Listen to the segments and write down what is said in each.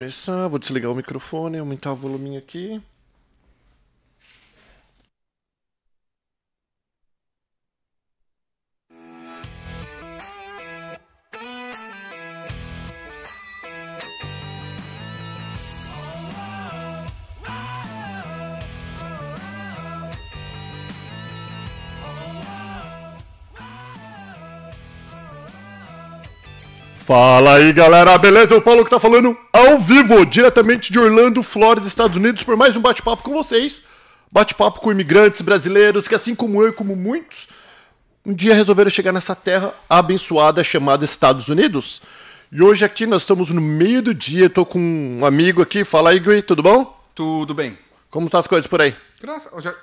começar, vou desligar o microfone, aumentar o volume aqui. Fala aí galera, beleza? É o Paulo que tá falando ao vivo, diretamente de Orlando, Flórida, Estados Unidos, por mais um bate-papo com vocês. Bate-papo com imigrantes brasileiros que, assim como eu e como muitos, um dia resolveram chegar nessa terra abençoada chamada Estados Unidos. E hoje aqui nós estamos no meio do dia, eu tô com um amigo aqui. Fala aí, Gui, tudo bom? Tudo bem. Como tá as coisas por aí? Graças. Já...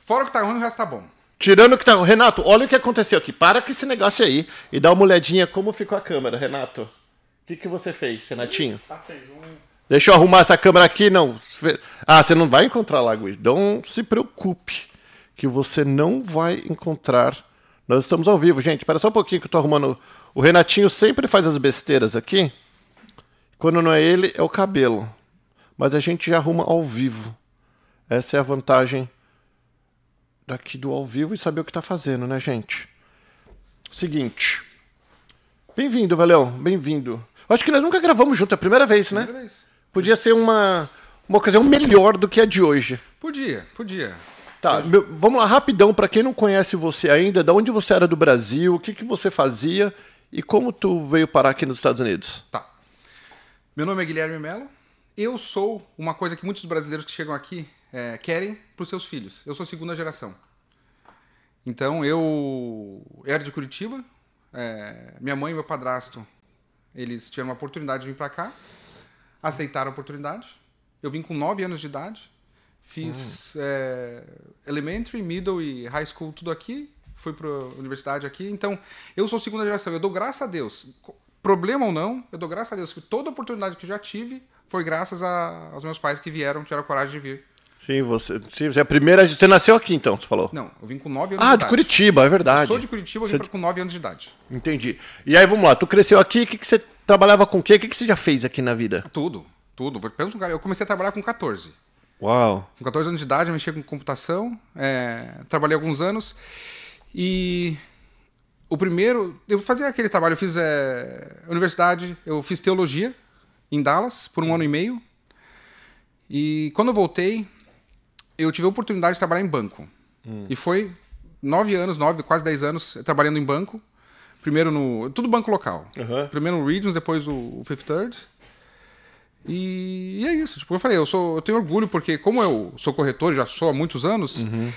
Fora que tá ruim, o resto tá bom. Tirando que tá. Renato, olha o que aconteceu aqui. Para com esse negócio aí e dá uma olhadinha como ficou a câmera, Renato. O que, que você fez, Renatinho? Tá Deixa eu arrumar essa câmera aqui, não. Ah, você não vai encontrar lá, Gui. Não se preocupe, que você não vai encontrar. Nós estamos ao vivo, gente. Espera só um pouquinho que eu tô arrumando. O Renatinho sempre faz as besteiras aqui. Quando não é ele, é o cabelo. Mas a gente já arruma ao vivo. Essa é a vantagem daqui do ao vivo e saber o que está fazendo, né, gente? Seguinte. Bem-vindo, Valeu. Bem-vindo. Acho que nós nunca gravamos junto, é a primeira vez, né? primeira né? Vez. Podia ser uma, uma ocasião melhor do que a de hoje. Podia, podia. Tá, meu, vamos lá, rapidão, para quem não conhece você ainda, da onde você era do Brasil, o que, que você fazia e como tu veio parar aqui nos Estados Unidos? Tá. Meu nome é Guilherme Mello. Eu sou uma coisa que muitos brasileiros que chegam aqui é, querem para os seus filhos. Eu sou segunda geração. Então eu era de Curitiba. É, minha mãe e meu padrasto eles tiveram a oportunidade de vir para cá, aceitaram a oportunidade. Eu vim com nove anos de idade, fiz hum. é, elementary, middle e high school tudo aqui, fui para universidade aqui. Então eu sou segunda geração. Eu dou graças a Deus. Problema ou não, eu dou graças a Deus que toda oportunidade que já tive foi graças a, aos meus pais que vieram, tiveram coragem de vir Sim, você, sim, você é a primeira. Você nasceu aqui então, você falou? Não, eu vim com 9 anos ah, de, de Curitiba, é verdade. Eu sou de Curitiba, eu vim você... com 9 anos de idade. Entendi. E aí, vamos lá, tu cresceu aqui, o que, que você trabalhava com o quê? O que, que você já fez aqui na vida? Tudo, tudo. eu comecei a trabalhar com 14. Uau! Com 14 anos de idade, eu mexia com computação, é, trabalhei alguns anos e o primeiro. Eu fazia aquele trabalho, eu fiz é, universidade, eu fiz teologia em Dallas por um ano e meio. E quando eu voltei, eu tive a oportunidade de trabalhar em banco. Hum. E foi nove anos, nove, quase dez anos trabalhando em banco. Primeiro no. Tudo banco local. Uhum. Primeiro no Regions, depois o Fifth Third. E, e, é isso. Tipo, eu falei, eu, sou, eu tenho orgulho, porque como eu sou corretor, já sou há muitos anos, uhum.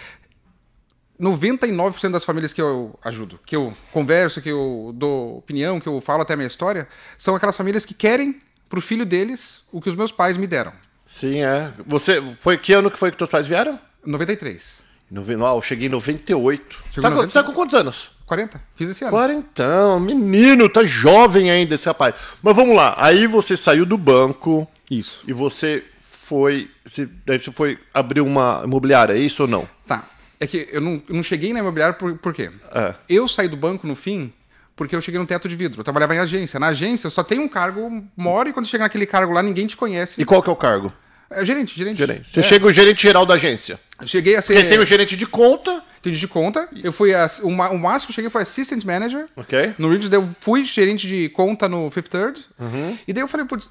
99% das famílias que eu ajudo, que eu converso, que eu dou opinião, que eu falo até a minha história, são aquelas famílias que querem para o filho deles o que os meus pais me deram. Sim, é. Você, foi, que ano que foi que teus pais vieram? 93. No, não, eu cheguei em 98. tá, Você tá com quantos anos? 40. Fiz esse ano. 40, Menino, tá jovem ainda esse rapaz. Mas vamos lá. Aí você saiu do banco. Isso. E você foi. Você, daí você foi abrir uma imobiliária, é isso ou não? Tá. É que eu não, eu não cheguei na imobiliária por, por quê? É. Eu saí do banco no fim porque eu cheguei no teto de vidro. Eu trabalhava em agência. Na agência, eu só tenho um cargo, moro, e quando chega naquele cargo lá, ninguém te conhece. E qual que é o cargo? É gerente, gerente. gerente. Você é. chega o gerente geral da agência. Cheguei a ser. Porque tem o gerente de conta. Tem de conta. Eu fui. A, o, máximo que eu cheguei foi assistant manager. Ok. No Ridge, eu fui gerente de conta no Fifth Third. Uhum. E daí eu falei, putz,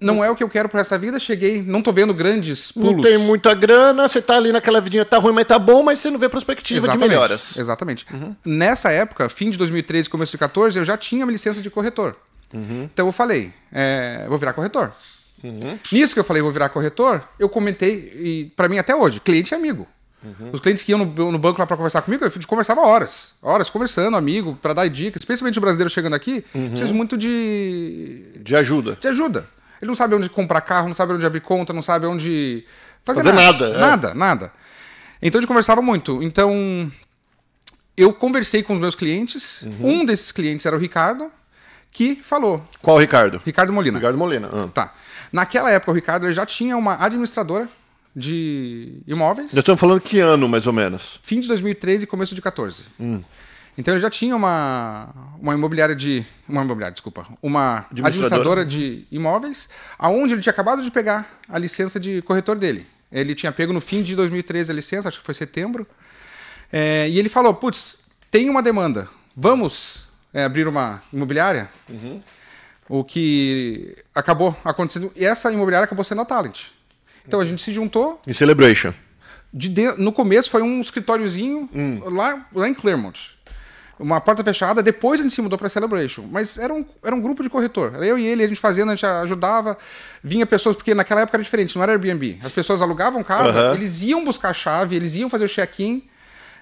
não é o que eu quero para essa vida, cheguei, não tô vendo grandes pulos. Não tem muita grana, você tá ali naquela vidinha, tá ruim, mas tá bom, mas você não vê perspectiva exatamente, de melhoras. Exatamente. Uhum. Nessa época, fim de 2013, começo de 2014, eu já tinha minha licença de corretor. Uhum. Então eu falei, é, vou virar corretor. Uhum. Nisso que eu falei, vou virar corretor, eu comentei, e para mim até hoje, cliente e é amigo. Uhum. Os clientes que iam no, no banco lá para conversar comigo, eu conversava horas, horas conversando, amigo, para dar dicas, especialmente o brasileiro chegando aqui, uhum. precisa muito de. De ajuda. De ajuda. Ele não sabe onde comprar carro, não sabe onde abrir conta, não sabe onde fazer, fazer nada. Nada, é. nada, nada. Então eles conversaram muito. Então eu conversei com os meus clientes. Uhum. Um desses clientes era o Ricardo, que falou. Qual Ricardo? Ricardo Molina. Ricardo Molina. Ah. Tá. Naquela época o Ricardo já tinha uma administradora de imóveis. Nós estamos falando que ano, mais ou menos? Fim de 2013 e começo de 14. Hum. Então ele já tinha uma, uma imobiliária de. Uma imobiliária, desculpa. Uma administradora, administradora de imóveis, aonde ele tinha acabado de pegar a licença de corretor dele. Ele tinha pego no fim de 2013 a licença, acho que foi setembro. É, e ele falou: putz, tem uma demanda. Vamos é, abrir uma imobiliária? Uhum. O que acabou acontecendo. E essa imobiliária acabou sendo a Talent. Então a gente se juntou. E Celebration. De no começo foi um escritóriozinho hum. lá, lá em Clermont uma porta fechada, depois a gente se mudou para Celebration. Mas era um, era um grupo de corretor. Era eu e ele, a gente fazendo, a gente ajudava. Vinha pessoas, porque naquela época era diferente, não era Airbnb. As pessoas alugavam casa, uhum. eles iam buscar a chave, eles iam fazer o check-in.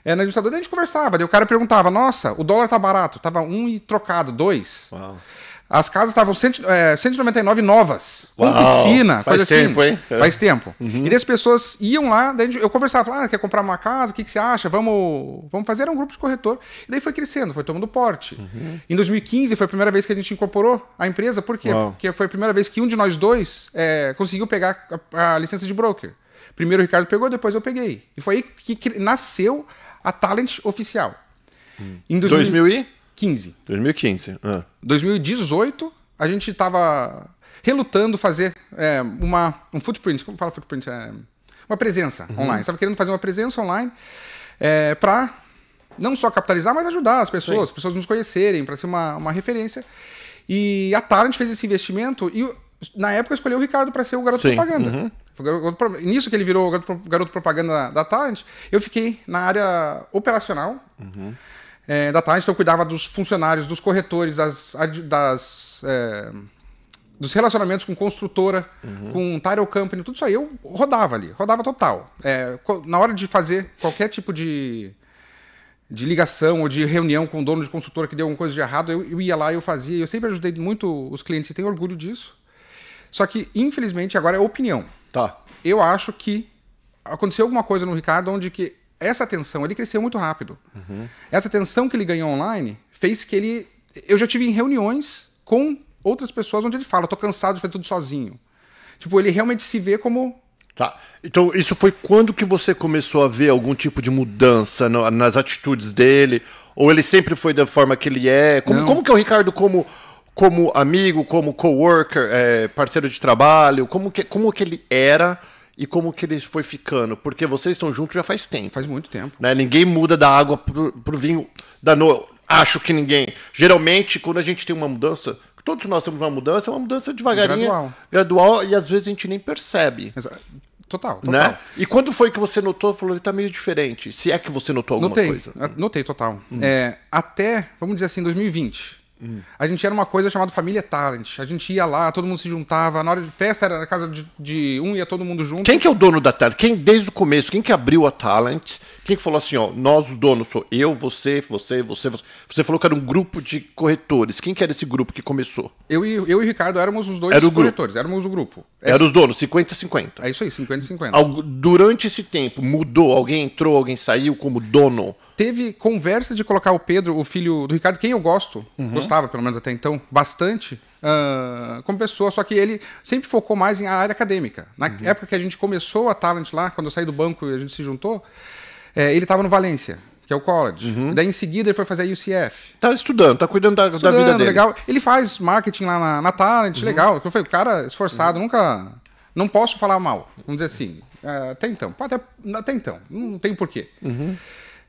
É, eh, na administradora, daí a gente conversava, daí o cara perguntava: Nossa, o dólar tá barato, tava um e trocado, dois. Uau. As casas estavam cento, é, 199 novas, Uau, com piscina, coisa assim. Tempo, hein? É. Faz tempo. Uhum. E daí as pessoas iam lá, daí eu conversava, falava, ah, quer comprar uma casa, o que, que você acha? Vamos, vamos fazer um grupo de corretor. E daí foi crescendo, foi tomando porte. Uhum. Em 2015 foi a primeira vez que a gente incorporou a empresa, por quê? Uau. Porque foi a primeira vez que um de nós dois é, conseguiu pegar a, a licença de broker. Primeiro o Ricardo pegou, depois eu peguei. E foi aí que nasceu a Talent Oficial. Hum. Em 2000... 2000 e? 2015. 2015, ah. 2018, a gente estava relutando fazer é, uma, um footprint, como fala footprint? É, uma presença uhum. online. Estava querendo fazer uma presença online é, para não só capitalizar, mas ajudar as pessoas, as pessoas nos conhecerem, para ser uma, uma referência. E a gente fez esse investimento e na época escolheu o Ricardo para ser o garoto Sim. propaganda. Uhum. nisso que ele virou o garoto, propaganda da, Talent, eu fiquei na área operacional. Uhum é, da Tarde, então eu cuidava dos funcionários, dos corretores, das, das é, dos relacionamentos com construtora, uhum. com title company, tudo isso aí eu rodava ali, rodava total. É, na hora de fazer qualquer tipo de, de ligação ou de reunião com o dono de construtora que deu alguma coisa de errado, eu, eu ia lá e eu fazia. Eu sempre ajudei muito os clientes e tenho orgulho disso. Só que, infelizmente, agora é opinião. Tá. Eu acho que aconteceu alguma coisa no Ricardo onde que essa atenção, ele cresceu muito rápido. Uhum. Essa atenção que ele ganhou online fez que ele. Eu já tive em reuniões com outras pessoas onde ele fala: tô cansado de fazer tudo sozinho. Tipo, ele realmente se vê como. Tá. Então, isso foi quando que você começou a ver algum tipo de mudança no, nas atitudes dele? Ou ele sempre foi da forma que ele é? Como, como que é o Ricardo como, como amigo, como coworker, é, parceiro de trabalho? Como que, como que ele era? e como que ele foi ficando? Porque vocês estão juntos já faz tempo. Faz muito tempo. Né? Ninguém muda da água pro, pro vinho da no... Acho que ninguém. Geralmente, quando a gente tem uma mudança, todos nós temos uma mudança, é uma mudança devagarinha, gradual. gradual, e às vezes a gente nem percebe. Exato. Total, total. Né? E quando foi que você notou, falou, ele tá meio diferente? Se é que você notou alguma notei, coisa. Notei, total. Hum. É, até, vamos dizer assim, 2020. Hum. A gente era uma coisa chamada Família Talent. A gente ia lá, todo mundo se juntava. Na hora de festa era na casa de, de um, ia todo mundo junto. Quem que é o dono da Talent? Quem desde o começo? Quem que abriu a Talent? Quem que falou assim, ó, nós os donos sou eu, você, você, você, você. Você falou que era um grupo de corretores. Quem que era esse grupo que começou? Eu e, eu e Ricardo éramos os dois era corretores, grupo. éramos o grupo. É era os donos, 50-50. É isso aí, 50-50. Durante esse tempo, mudou? Alguém entrou, alguém saiu como dono? teve conversa de colocar o Pedro, o filho do Ricardo, quem eu gosto, uhum. gostava pelo menos até então, bastante, uh, como pessoa, só que ele sempre focou mais em área acadêmica. Na uhum. época que a gente começou a Talent lá, quando eu saí do banco e a gente se juntou, é, ele estava no Valência. Que é o college. Uhum. Daí em seguida ele foi fazer a UCF. Tá estudando, tá cuidando da, estudando, da vida dele. legal. Ele faz marketing lá na, na Talent, uhum. legal. Eu falei, cara, esforçado, nunca. Não posso falar mal, vamos dizer assim. Eh, até então. Até, até então, não tem porquê. Uhum.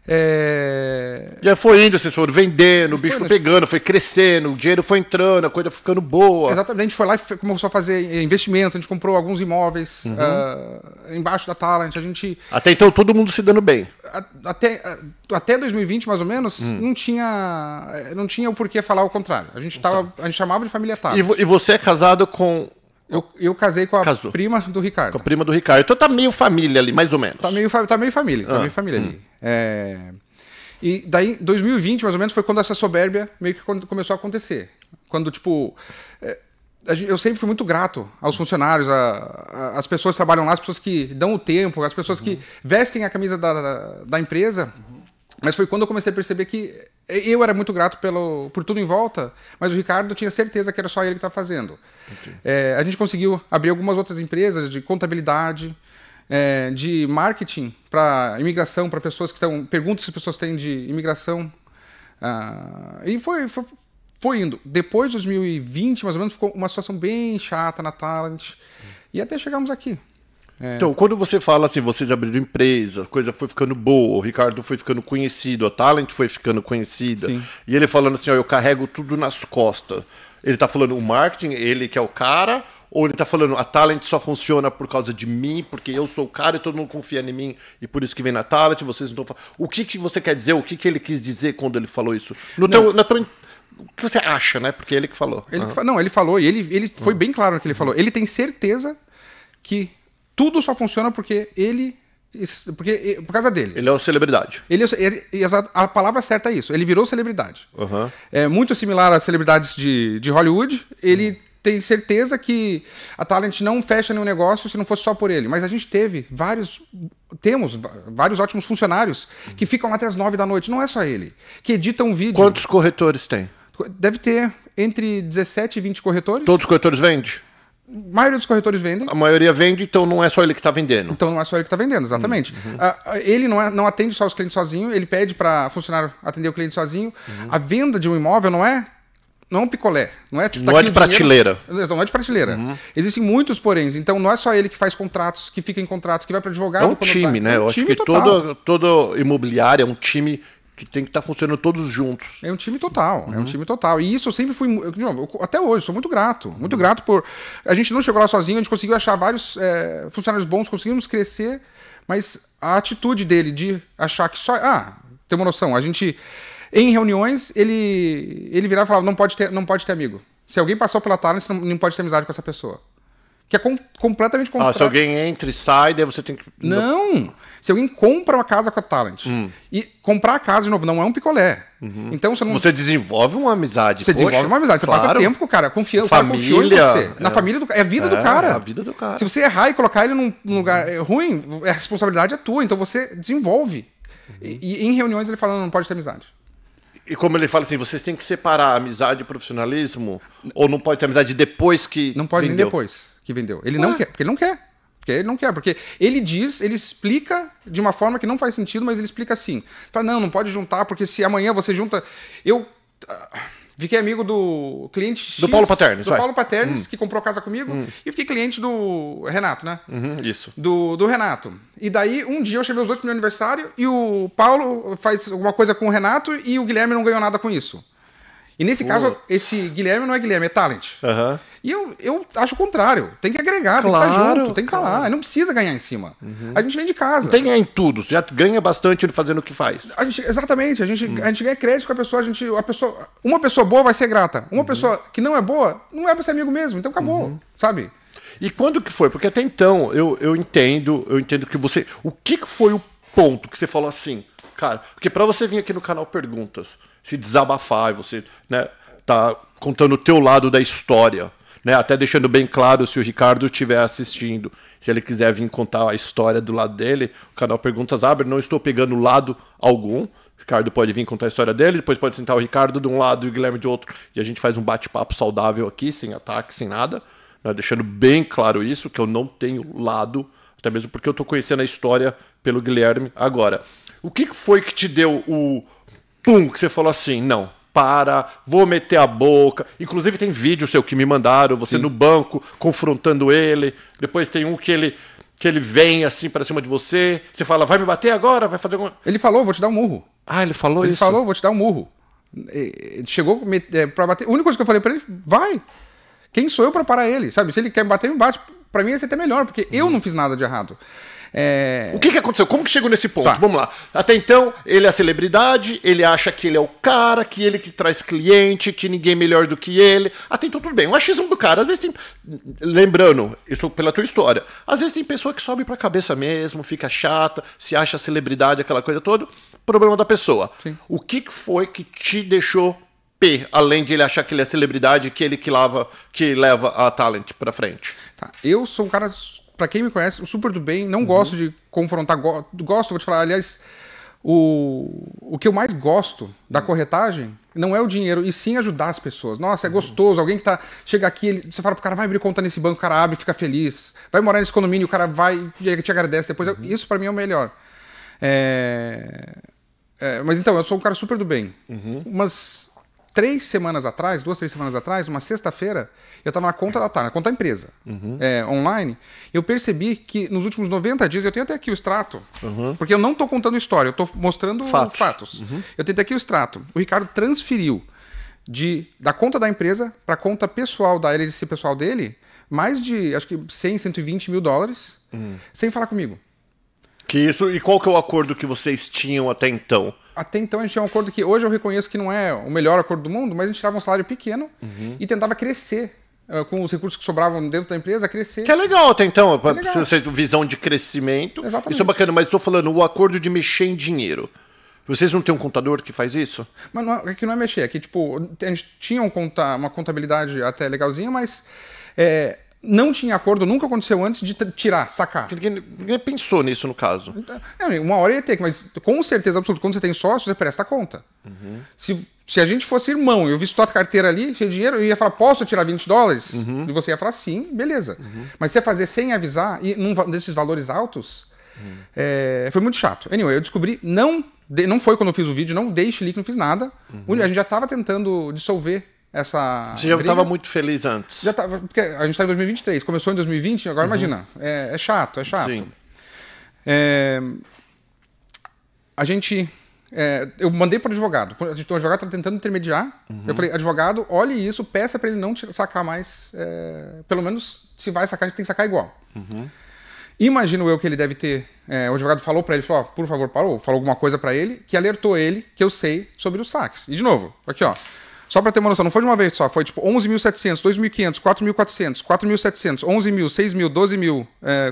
É... E aí foi indo, vocês foram vendendo, o bicho foi, pegando, foi crescendo, o dinheiro foi entrando, a coisa ficando boa. Exatamente, a gente foi lá e começou a fazer investimentos, a gente comprou alguns imóveis uhum. uh, embaixo da Talent, a gente... Até então todo mundo se dando bem. Até, até 2020, mais ou menos, hum. não tinha eh, não tinha o porquê falar o contrário. A gente, tava, tá. a gente chamava de família Talent. E, e você é casado com eu, eu casei com a Casou. prima do Ricardo. Com a prima do Ricardo. Então tá meio família ali, mais ou menos. Tá meio, tá meio família, tá ah. meio família hum. ali. É... E daí, 2020, mais ou menos, foi quando essa soberbia meio que começou a acontecer. Quando, tipo. É eu sempre fui muito grato aos funcionários, a, a, as pessoas que trabalham lá, as pessoas que dão o tempo, as pessoas que uhum. vestem a camisa da, da, da empresa mas foi quando eu comecei a perceber que eh, eu era muito grato pelo, por tudo em volta, mas o Ricardo tinha certeza que era só ele que estava fazendo. É, a gente conseguiu abrir algumas outras empresas de contabilidade, é, de marketing para imigração, para pessoas que estão. perguntas que as pessoas têm de imigração. Ah, e foi, foi, foi, indo. Depois de 2020, mais ou menos, ficou uma situação bem chata na Talent. E até chegamos aqui. É. Então, quando você fala assim, vocês abriram empresa, a coisa foi ficando boa, o Ricardo foi ficando conhecido, a Talent foi ficando conhecida, Sim. e ele falando assim, ó, eu carrego tudo nas costas. Ele tá falando o marketing, ele que é o cara, ou ele tá falando a Talent só funciona por causa de mim, porque eu sou o cara e todo mundo confia em mim, e por isso que vem na Talent, vocês não estão falando. O que, que você quer dizer, o que, que ele quis dizer quando ele falou isso? No teu, na tua o que você acha, né? Porque é ele que falou. Ele uhum. que fa... Não, ele falou, e ele, ele foi uhum. bem claro no que ele falou. Ele tem certeza que tudo só funciona porque ele. Porque, por causa dele. Ele é uma celebridade. Ele, é ele a palavra certa é isso. Ele virou celebridade. Uhum. É muito similar às celebridades de, de Hollywood. Ele uhum. tem certeza que a Talent não fecha nenhum negócio se não fosse só por ele. Mas a gente teve vários. Temos vários ótimos funcionários uhum. que ficam até as nove da noite. Não é só ele. Que editam um vídeo. Quantos corretores tem? Deve ter entre 17 e 20 corretores. Todos os corretores vendem? A maioria dos corretores vendem. A maioria vende, então não é só ele que está vendendo. Então não é só ele que está vendendo, exatamente. Uhum. Uh, ele não, é, não atende só os clientes sozinho, ele pede para funcionário atender o cliente sozinho. Uhum. A venda de um imóvel não é não é um picolé. Não é, tipo, tá não tá é de prateleira. Dinheiro, não é de prateleira. Uhum. Existem muitos porém, Então não é só ele que faz contratos, que fica em contratos, que vai para advogado. É um time, né? É um Eu acho que total. todo, todo imobiliário é um time que tem que estar tá funcionando todos juntos. É um time total, uhum. é um uhum. time total. E isso eu sempre fui, eu, novo, eu, até hoje, sou muito grato, muito uhum. grato por. A gente não chegou lá sozinho, a gente conseguiu achar vários é, funcionários bons, conseguimos crescer, mas a atitude dele de achar que só. Ah, tem uma noção, a gente. Em reuniões, ele, ele virava e falava: não pode, ter, não pode ter amigo. Se alguém passou pela Talent, não, não pode ter amizade com essa pessoa. Que é com, completamente contrário. Ah, se alguém entra e sai, daí você tem que. Não! Se alguém compra uma casa com a Talent. Hum. E comprar a casa de novo não é um picolé. Uhum. Então você não. Você desenvolve uma amizade. Você Poxa, desenvolve uma amizade. Você claro. passa tempo com o cara. Confia, família, o cara você. É. Na família do É a vida é, do cara. É a vida do cara. Se você errar e colocar ele num, lugar é, ruim, a responsabilidade é tua. Então você desenvolve. Uhum. E, e, em reuniões ele fala: não, não pode ter amizade e como ele fala assim, vocês têm que separar amizade e profissionalismo? Ou não pode ter amizade depois que. Não pode vendeu? nem depois que vendeu. Ele Ué? não quer, porque ele não quer. Porque ele não quer, porque ele diz, ele explica de uma forma que não faz sentido, mas ele explica assim. Fala, não, não pode juntar, porque se amanhã você junta. Eu. Ah, fiquei amigo do cliente X, Do Paulo Paternes. Do vai. Paulo Paternes, hum. que comprou casa comigo. Hum. E fiquei cliente do Renato, né? Uhum, isso. Do, do Renato. E daí, um dia eu chamei os dois pro meu aniversário e o Paulo faz alguma coisa com o Renato e o Guilherme não ganhou nada com isso. E nesse Putz. caso, esse Guilherme não é Guilherme, é talent. Uhum. E eu, eu acho o contrário. Tem que agregar, claro, tem que estar tá junto, tem que tá claro. estar lá. não precisa ganhar em cima. Uhum. A gente vem de casa. tem ganhar em tudo, já ganha bastante fazendo o que faz. A gente, exatamente, a gente, uhum. a gente ganha crédito com a pessoa, a gente, a pessoa. Uma pessoa boa vai ser grata. Uma uhum. pessoa que não é boa, não é pra ser amigo mesmo, então acabou, uhum. sabe? E quando que foi? Porque até então eu, eu entendo, eu entendo que você. O que, que foi o ponto que você falou assim, cara? Porque para você vir aqui no canal Perguntas se desabafar, e você né, tá contando o teu lado da história. Né, até deixando bem claro se o Ricardo estiver assistindo, se ele quiser vir contar a história do lado dele, o canal Perguntas abre, não estou pegando lado algum. O Ricardo pode vir contar a história dele, depois pode sentar o Ricardo de um lado e o Guilherme de outro, e a gente faz um bate-papo saudável aqui, sem ataque, sem nada, né, deixando bem claro isso, que eu não tenho lado, até mesmo porque eu estou conhecendo a história pelo Guilherme agora. O que foi que te deu o, pum, que você falou assim, não, para, vou meter a boca. Inclusive tem vídeo seu que me mandaram, você Sim. no banco, confrontando ele. Depois tem um que ele que ele vem assim para cima de você. Você fala, vai me bater agora, vai fazer alguma... Ele falou, vou te dar um murro. Ah, ele falou ele isso? Ele falou, vou te dar um murro. Chegou é, para bater. A única coisa que eu falei para ele, vai. Quem sou eu para parar ele? Sabe, se ele quer me bater, me bate. Para mim ia ser até melhor, porque eu uhum. não fiz nada de errado. É... O que, que aconteceu? Como que chegou nesse ponto? Tá. Vamos lá. Até então, ele é a celebridade, ele acha que ele é o cara, que ele que traz cliente, que ninguém é melhor do que ele. Até então, tudo bem. O achismo do cara, às vezes tem... Lembrando, isso pela tua história. Às vezes tem pessoa que sobe pra cabeça mesmo, fica chata, se acha celebridade, aquela coisa toda. Problema da pessoa. Sim. O que foi que te deixou além de ele achar que ele é celebridade, que ele que lava, que leva a talent para frente. Tá. Eu sou um cara para quem me conhece, o super do bem, não uhum. gosto de confrontar, go gosto, vou te falar, aliás, o, o que eu mais gosto da uhum. corretagem não é o dinheiro, e sim ajudar as pessoas. Nossa, é uhum. gostoso, alguém que tá, chega aqui, ele, você fala pro cara, vai abrir conta nesse banco, o cara abre, fica feliz. Vai morar nesse condomínio, o cara vai e te agradece depois. Uhum. Isso para mim é o melhor. É... É, mas então, eu sou um cara super do bem. Uhum. Mas três semanas atrás, duas, três semanas atrás, uma sexta-feira, eu estava na conta da tarde, na conta da empresa, uhum. é, online, eu percebi que nos últimos 90 dias, eu tenho até aqui o extrato, uhum. porque eu não estou contando história, eu estou mostrando fatos. fatos. Uhum. Eu tenho até aqui o extrato. O Ricardo transferiu de, da conta da empresa para a conta pessoal da LDC pessoal dele mais de, acho que 100, 120 mil dólares, uhum. sem falar comigo. Que isso, e qual que é o acordo que vocês tinham até então? Até então a gente tinha um acordo que hoje eu reconheço que não é o melhor acordo do mundo, mas a gente tirava um salário pequeno uhum. e tentava crescer eh, com os recursos que sobravam dentro da empresa, crescer. Que é legal até então, é legal. visão de crescimento. Exatamente. Isso é bacana, mas estou falando o acordo de mexer em dinheiro. Vocês não têm um contador que faz isso? Mas não, é, é que não é mexer, é que tipo, a gente tinha um conta, uma contabilidade até legalzinha, mas é, não tinha acordo, nunca aconteceu antes de tirar, sacar. Ninguém, ninguém, pensou nisso no caso. Então, é, uma hora ia ter, mas com certeza absoluta, quando você tem sócio, você presta conta. Uhum. Se, se a gente fosse irmão e eu visse tua carteira ali, cheio de dinheiro, eu ia falar, posso tirar 20 dólares? Uhum. E você ia falar, sim, beleza. Uhum. Mas você fazer sem avisar, e num desses valores altos, uhum. é, foi muito chato. Anyway, eu descobri, não, de, não foi quando eu fiz o vídeo, não deixe ali que não fiz nada. Uhum. A gente já estava tentando dissolver essa. Você já estava muito feliz antes. Já tava, porque a gente está em 2023, começou em 2020, agora uhum. imagina. É, é, chato, é chato. Sim. É, a gente. É, eu mandei para o advogado. O advogado está tentando intermediar. Uhum. Eu falei, advogado, olhe isso, peça para ele não sacar mais. É, pelo menos, se vai sacar, a gente tem que sacar igual. Uhum. Imagino eu que ele deve ter. É, o advogado falou para ele, falou, por favor, parou, falou alguma coisa para ele, que alertou ele que eu sei sobre os saques. E de novo, aqui, ó. Só para ter uma noção, não foi de uma vez só, foi tipo 11.700, 2.500, 4.400, 4.700, 11.000, 6.000, 12.000,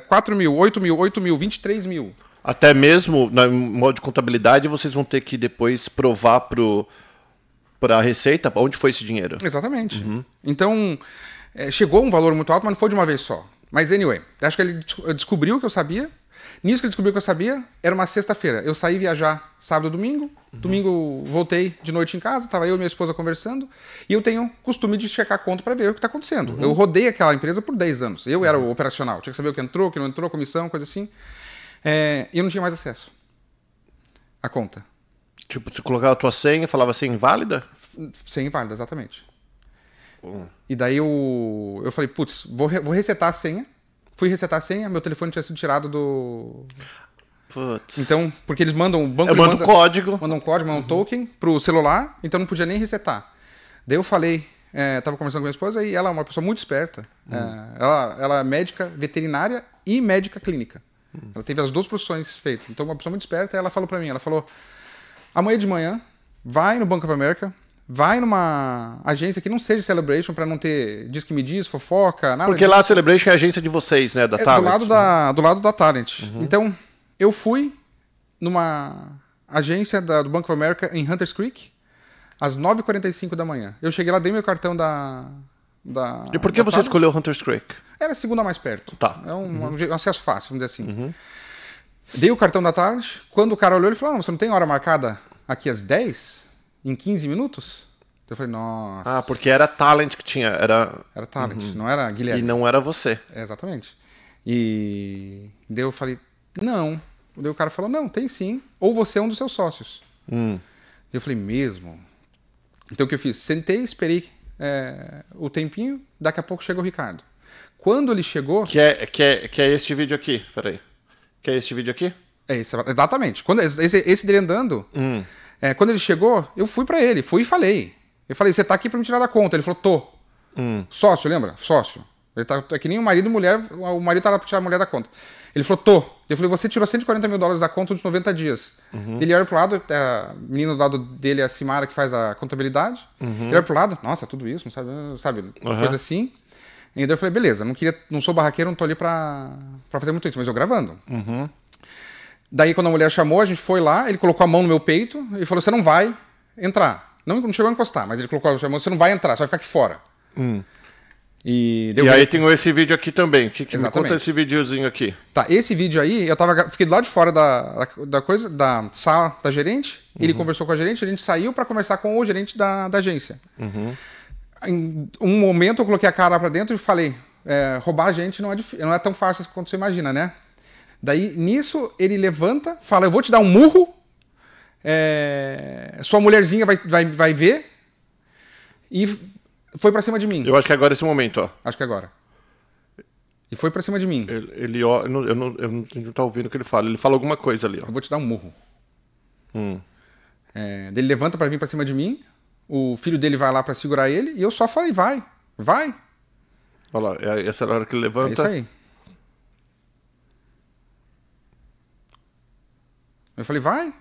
4.000, 8.000, 8.000, 23.000. Até mesmo no modo de contabilidade, vocês vão ter que depois provar pro para a receita onde foi esse dinheiro. Exatamente. Uhum. Então, é, chegou um valor muito alto, mas não foi de uma vez só. Mas, anyway, acho que ele descobriu o que eu sabia, Nisso que eu descobri que eu sabia, era uma sexta-feira. Eu saí viajar sábado domingo. Uhum. Domingo voltei de noite em casa, estava eu e minha esposa conversando. E eu tenho costume de checar a conta para ver o que está acontecendo. Uhum. Eu rodei aquela empresa por 10 anos. Eu era o uhum. operacional. Tinha que saber o que entrou, o que não entrou, comissão, coisa assim. É, e eu não tinha mais acesso à conta. Tipo, você colocava a tua senha e falava senha inválida? Senha inválida, exatamente. Uhum. E daí eu, eu falei, putz, vou, re vou resetar a senha fui resetar a senha, meu telefone tinha sido tirado do. Putz. Então, porque eles mandam. O banco eu mando manda, código. Mandam um código, mandam uhum. um token pro celular, então não podia nem resetar. Daí eu falei, é, tava conversando com minha esposa e ela é uma pessoa muito esperta. É, uhum. É, ela, ela é médica veterinária e médica clínica. Uhum. Ela teve as duas profissões feitas. Então, uma pessoa muito esperta, ela falou para mim, ela falou: amanhã de manhã, vai no banco of America, vai numa agência que não seja Celebration para não ter diz que me diz, fofoca, nada. Porque disso. lá a Celebration é a agência de vocês, né, da é, Talent. Do lado, né? da, do lado da Talent. Uhum. Então, eu fui numa agência da, do Bank of America em Hunters Creek às 9h45 da manhã. Eu cheguei lá, dei meu cartão da... da e por que você Talent? escolheu Hunters Creek? Era a segunda mais perto. Tá. É um, uhum. um acesso fácil, vamos dizer assim. Uhum. Dei o cartão da Talent. Quando o cara olhou, ele falou, você não tem hora marcada aqui às 10? em 15 minutos? Eu falei, nossa. Ah, porque era talent que tinha. Era, era talent, uhum. não era Guilherme. E não era você. É, exatamente. E daí eu falei, não. Daí o cara falou, não, tem sim. Ou você é um dos seus sócios. Hum. Eu falei, mesmo? Então o que eu fiz? Sentei, esperei é, o tempinho, daqui a pouco chegou o Ricardo. Quando ele chegou. Que é, que é, que é este vídeo aqui, peraí. Que é este vídeo aqui? É esse, exatamente. Quando, esse, esse dele andando. Hum. É, quando ele chegou, eu fui para ele, fui e falei. Eu falei, você tá aqui para me tirar da conta. Ele falou, tô. Hum. Sócio, lembra? Sócio. Ele tá, é que nem o marido e mulher, o marido tá lá pra tirar a mulher da conta. Ele falou, tô. Eu falei, você tirou 140 mil dólares da conta nos 90 dias. Uhum. Ele olha pro lado, é a menina do lado dele é a Simara que faz a contabilidade. Uhum. Ele olha pro lado, nossa, tudo isso, não sabe, sabe uhum. coisa assim. E daí eu falei, beleza, não queria, não sou barraqueiro, não tô ali pra, pra fazer muito isso, mas eu gravando. Uhum. Daí, quando a mulher chamou, a gente foi lá, ele colocou a mão no meu peito e falou: Você não vai entrar. Não, não chegou a encostar, mas ele colocou a mão: Você não vai entrar, você vai ficar aqui fora. Hum. E, e aí tem esse vídeo aqui também. Que, que me conta esse videozinho aqui. Tá, esse vídeo aí, eu tava, fiquei do lado de fora da, da coisa, da sala da gerente. Uhum. Ele conversou com a gerente, a gente saiu para conversar com o gerente da, da agência. Uhum. Em um momento eu coloquei a cara para dentro e falei: é, roubar a gente não é, não é tão fácil assim quanto você imagina, né? Daí, nisso, ele levanta, fala: Eu vou te dar um murro, é... sua mulherzinha vai, vai, vai ver. E foi para cima de mim. Eu acho que agora é esse momento, ó. Acho que agora. E foi para cima de mim. Ele, ele ó, eu não, eu, não, eu não tô tá ouvindo o que ele fala. Ele fala alguma coisa ali, ó. Eu vou te dar um murro. Hum. É, ele levanta para vir para cima de mim. O filho dele vai lá para segurar ele. E eu só falei: Vai, vai. Olha lá, é, essa é a hora que ele é levanta. É isso aí. Eu falei, vai.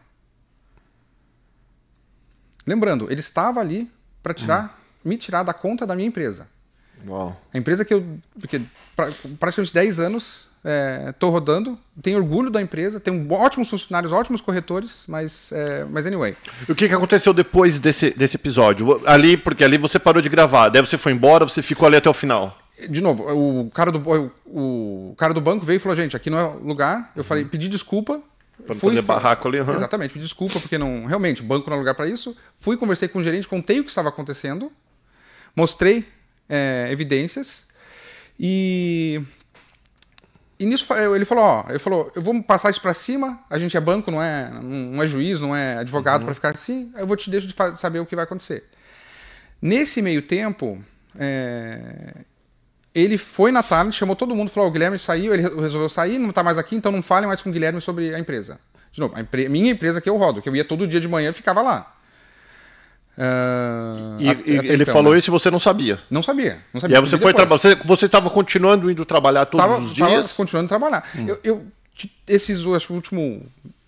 Lembrando, ele estava ali para tirar, uhum. me tirar da conta da minha empresa. Uau. A empresa que eu porque pra, praticamente 10 anos estou é, rodando, tenho orgulho da empresa, tenho ótimos funcionários, ótimos corretores, mas, é, mas anyway. O que, que aconteceu depois desse, desse episódio? Ali, porque ali você parou de gravar, daí você foi embora, você ficou ali até o final. De novo, o cara do, o, o cara do banco veio e falou: gente, aqui não é lugar. Eu uhum. falei, pedi desculpa, para não fazer barraco ali. Uhum. Exatamente, me desculpa, porque não. Realmente, o banco não é lugar para isso. Fui, conversei com o gerente, contei o que estava acontecendo, mostrei é, evidências e. E nisso ele falou, ó, ele falou, eu vou passar isso para cima, a gente é banco, não é, não é juiz, não é advogado uhum. para ficar assim, eu vou te deixar de saber o que vai acontecer. Nesse meio tempo, é, ele foi na Talent, chamou todo mundo, falou: o Guilherme saiu, ele resolveu sair, não tá mais aqui, então não fale mais com o Guilherme sobre a empresa. De novo, a empre minha empresa que eu rodo, que eu ia todo dia de manhã e ficava lá. Uh, e, até, até ele então, falou né? isso e você não sabia. Não sabia. Não sabia. E aí você foi trabalhar. Você estava continuando indo trabalhar todos tava, os dias? Estava continuando a trabalhar. Hum. Eu, eu, esses últimos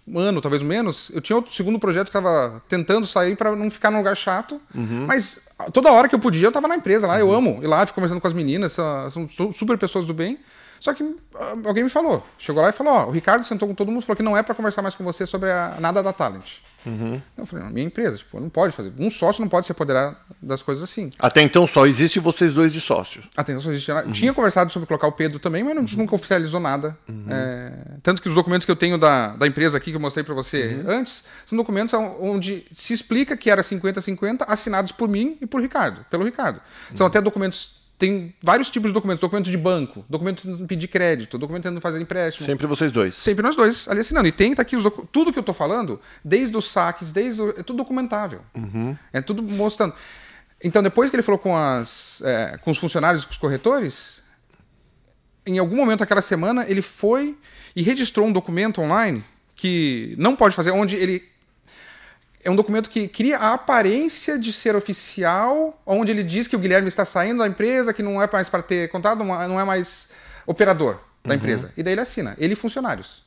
um ano, talvez menos, eu tinha outro segundo projeto que estava tentando sair para não ficar num lugar chato. Uhum. Mas toda hora que eu podia, eu estava na empresa lá, uhum. eu amo. E lá fico conversando com as meninas, são super pessoas do bem. Só que ah, alguém me falou, chegou lá e falou: ó, o Ricardo sentou com todo mundo e falou que não é para conversar mais com você sobre a, nada da Talent. Uhum. Eu falei, minha empresa, tipo, não pode fazer. Um sócio não pode se apoderar das coisas assim. Até então só existe vocês dois de sócio. Até então só existe. Uhum. Tinha conversado sobre colocar o Pedro também, mas não, uhum. nunca oficializou nada. Uhum. É, tanto que os documentos que eu tenho da, da empresa aqui, que eu mostrei para você uhum. antes, são documentos onde se explica que era 50-50, assinados por mim e por Ricardo, pelo Ricardo. São uhum. até documentos tem vários tipos de documentos. Documento de banco, documento tentando pedir crédito, documento tentando fazer empréstimo. Sempre vocês dois. Sempre nós dois ali assinando. E tem tá aqui os tudo que eu estou falando, desde os saques, desde o, é tudo documentável. Uhum. É tudo mostrando. Então, depois que ele falou com, as, é, com os funcionários, com os corretores, em algum momento aquela semana ele foi e registrou um documento online que não pode fazer, onde ele é um documento que cria a aparência de ser oficial, onde ele diz que o Guilherme está saindo da empresa, que não é mais para ter contato, é, não é mais operador da uhum. empresa. E daí ele assina, ele e funcionários.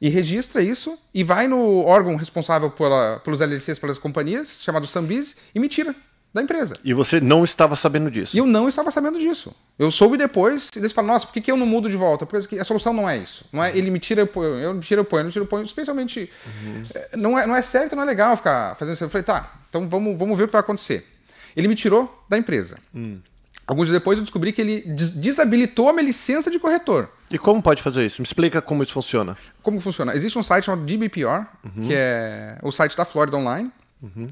E registra isso e vai no órgão responsável pela, pelos LLCs, pelas companhias, chamado Sambiz, e me tira da empresa. E você não estava sabendo disso? E eu não estava sabendo disso. Eu soube depois, e eles falaram nossa, por que, que eu não mudo de volta? Porque a solução não é isso. Não é ele me tira, eu ponho, eu me tira, eu ponho, eu me tira, eu ponho, especialmente. Uhum. Não, é, não é certo, não é legal ficar fazendo isso. Eu falei, tá, então vamos, vamos ver o que vai acontecer. Ele me tirou da empresa. Hum. Alguns dias depois eu descobri que ele des desabilitou a minha licença de corretor. E como pode fazer isso? Me explica como isso funciona. Como funciona? Existe um site chamado DBPR, uhum. que é o site da Florida Online. Uhum.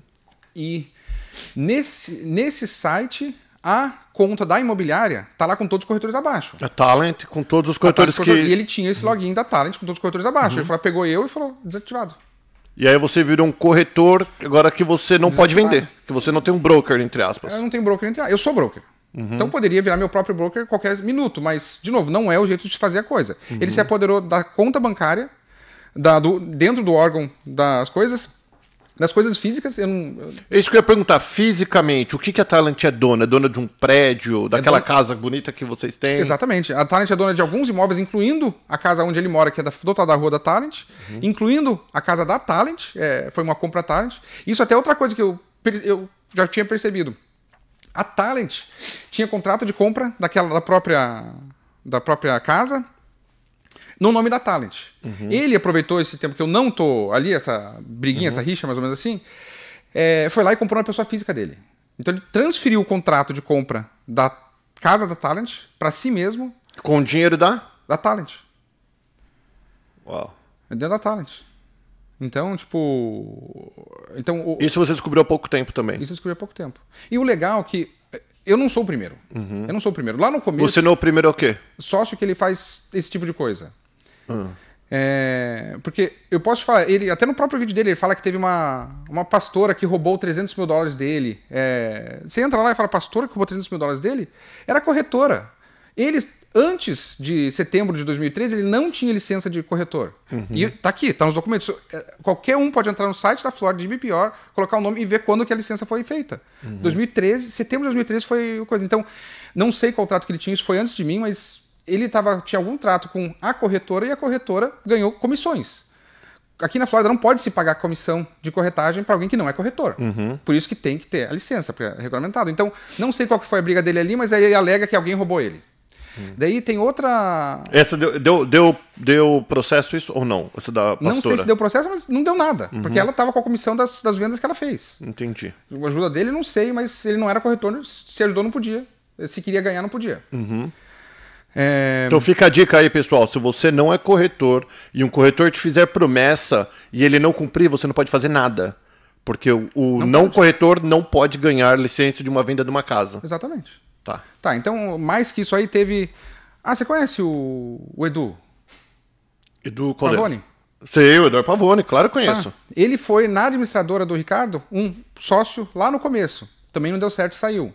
E Nesse, nesse site, a conta da imobiliária tá lá com todos os corretores abaixo. A é Talent com todos os tá, tá, corretores que... E ele tinha esse login da Talent com todos os corretores abaixo. Uhum. Ele falou, pegou eu e falou, desativado. E aí você virou um corretor, agora que você não desativado. pode vender. Que você não tem um broker, entre aspas. Eu não tenho broker, entre aspas. Eu sou broker. Uhum. Então poderia virar meu próprio broker qualquer minuto, mas, de novo, não é o jeito de fazer a coisa. Uhum. Ele se apoderou da conta bancária, da, do, dentro do órgão das coisas, nas coisas físicas, eu não. Eu... É isso que eu ia perguntar, fisicamente, o que, que a Talent é dona? É dona de um prédio, é daquela é casa bonita que vocês têm? Exatamente. A Talent é dona de alguns imóveis, incluindo a casa onde ele mora, que é da, dotada da rua da Talent, uhum. incluindo a casa da Talent, é, foi uma compra Talent. Isso até é outra coisa que eu, eu já tinha percebido. A Talent tinha contrato de compra daquela da própria, da própria casa no nome da Talent. Uhum. Ele aproveitou esse tempo que eu não tô ali, essa briguinha, uhum. essa rixa, mais ou menos assim, é, foi lá e comprou uma pessoa física dele. Então ele transferiu o contrato de compra da casa da Talent para si mesmo. Com o dinheiro da? Da Talent. Uau. É dentro da Talent. Então, tipo. Então, o... Isso você descobriu há pouco tempo também. Isso eu descobri há pouco tempo. E o legal é que eh, eu não sou o primeiro. Uhum. Eu não sou o primeiro. Lá no começo. Você não é o primeiro é o quê? Sócio que ele faz esse tipo de coisa. Uhum. É, porque eu posso falar, ele até no próprio vídeo dele ele fala que teve uma, uma pastora que roubou 300 mil dólares dele. É, você entra lá e fala, pastora que roubou 300 mil dólares dele? Era corretora. Ele, antes de setembro de 2013, ele não tinha licença de corretor. Uhum. E tá aqui, tá nos documentos. É, qualquer um pode entrar no site da Florida de BPR, colocar o nome e ver quando que a licença foi feita. Uhum. 2013, setembro de 2013 foi coisa. Então, não sei qual contrato que ele tinha, isso foi antes de mim, mas ele tava, tinha algum trato com a corretora e a corretora ganhou comissões. Aqui na Flórida não pode se pagar comissão de corretagem para alguém que não é corretor. Uhum. Por isso que tem que ter a licença, porque é regulamentado. Então, não sei qual foi a briga dele ali, mas aí ele alega que alguém roubou ele. Uhum. Daí tem outra. Essa deu, deu, deu, deu, processo isso ou não? Essa da pastora? Não sei se deu processo, mas não deu nada. Uhum. Porque ela estava com a comissão das, das vendas que ela fez. Entendi. A ajuda dele, não sei, mas ele não era corretor, se ajudou, não podia. Se queria ganhar, não podia. Uhum. É... Então fica a dica aí, pessoal. Se você não é corretor e um corretor te fizer promessa e ele não cumprir, você não pode fazer nada. Porque o não, não corretor não pode ganhar licença de uma venda de uma casa. Exatamente. Tá. Tá, então, mais que isso aí, teve. Ah, você conhece o, o Edu? Edu Colete. Pavone? Sei, o Eduardo Pavone, claro que conheço. Tá. Ele foi na administradora do Ricardo, um sócio lá no começo. Também não deu certo, e saiu.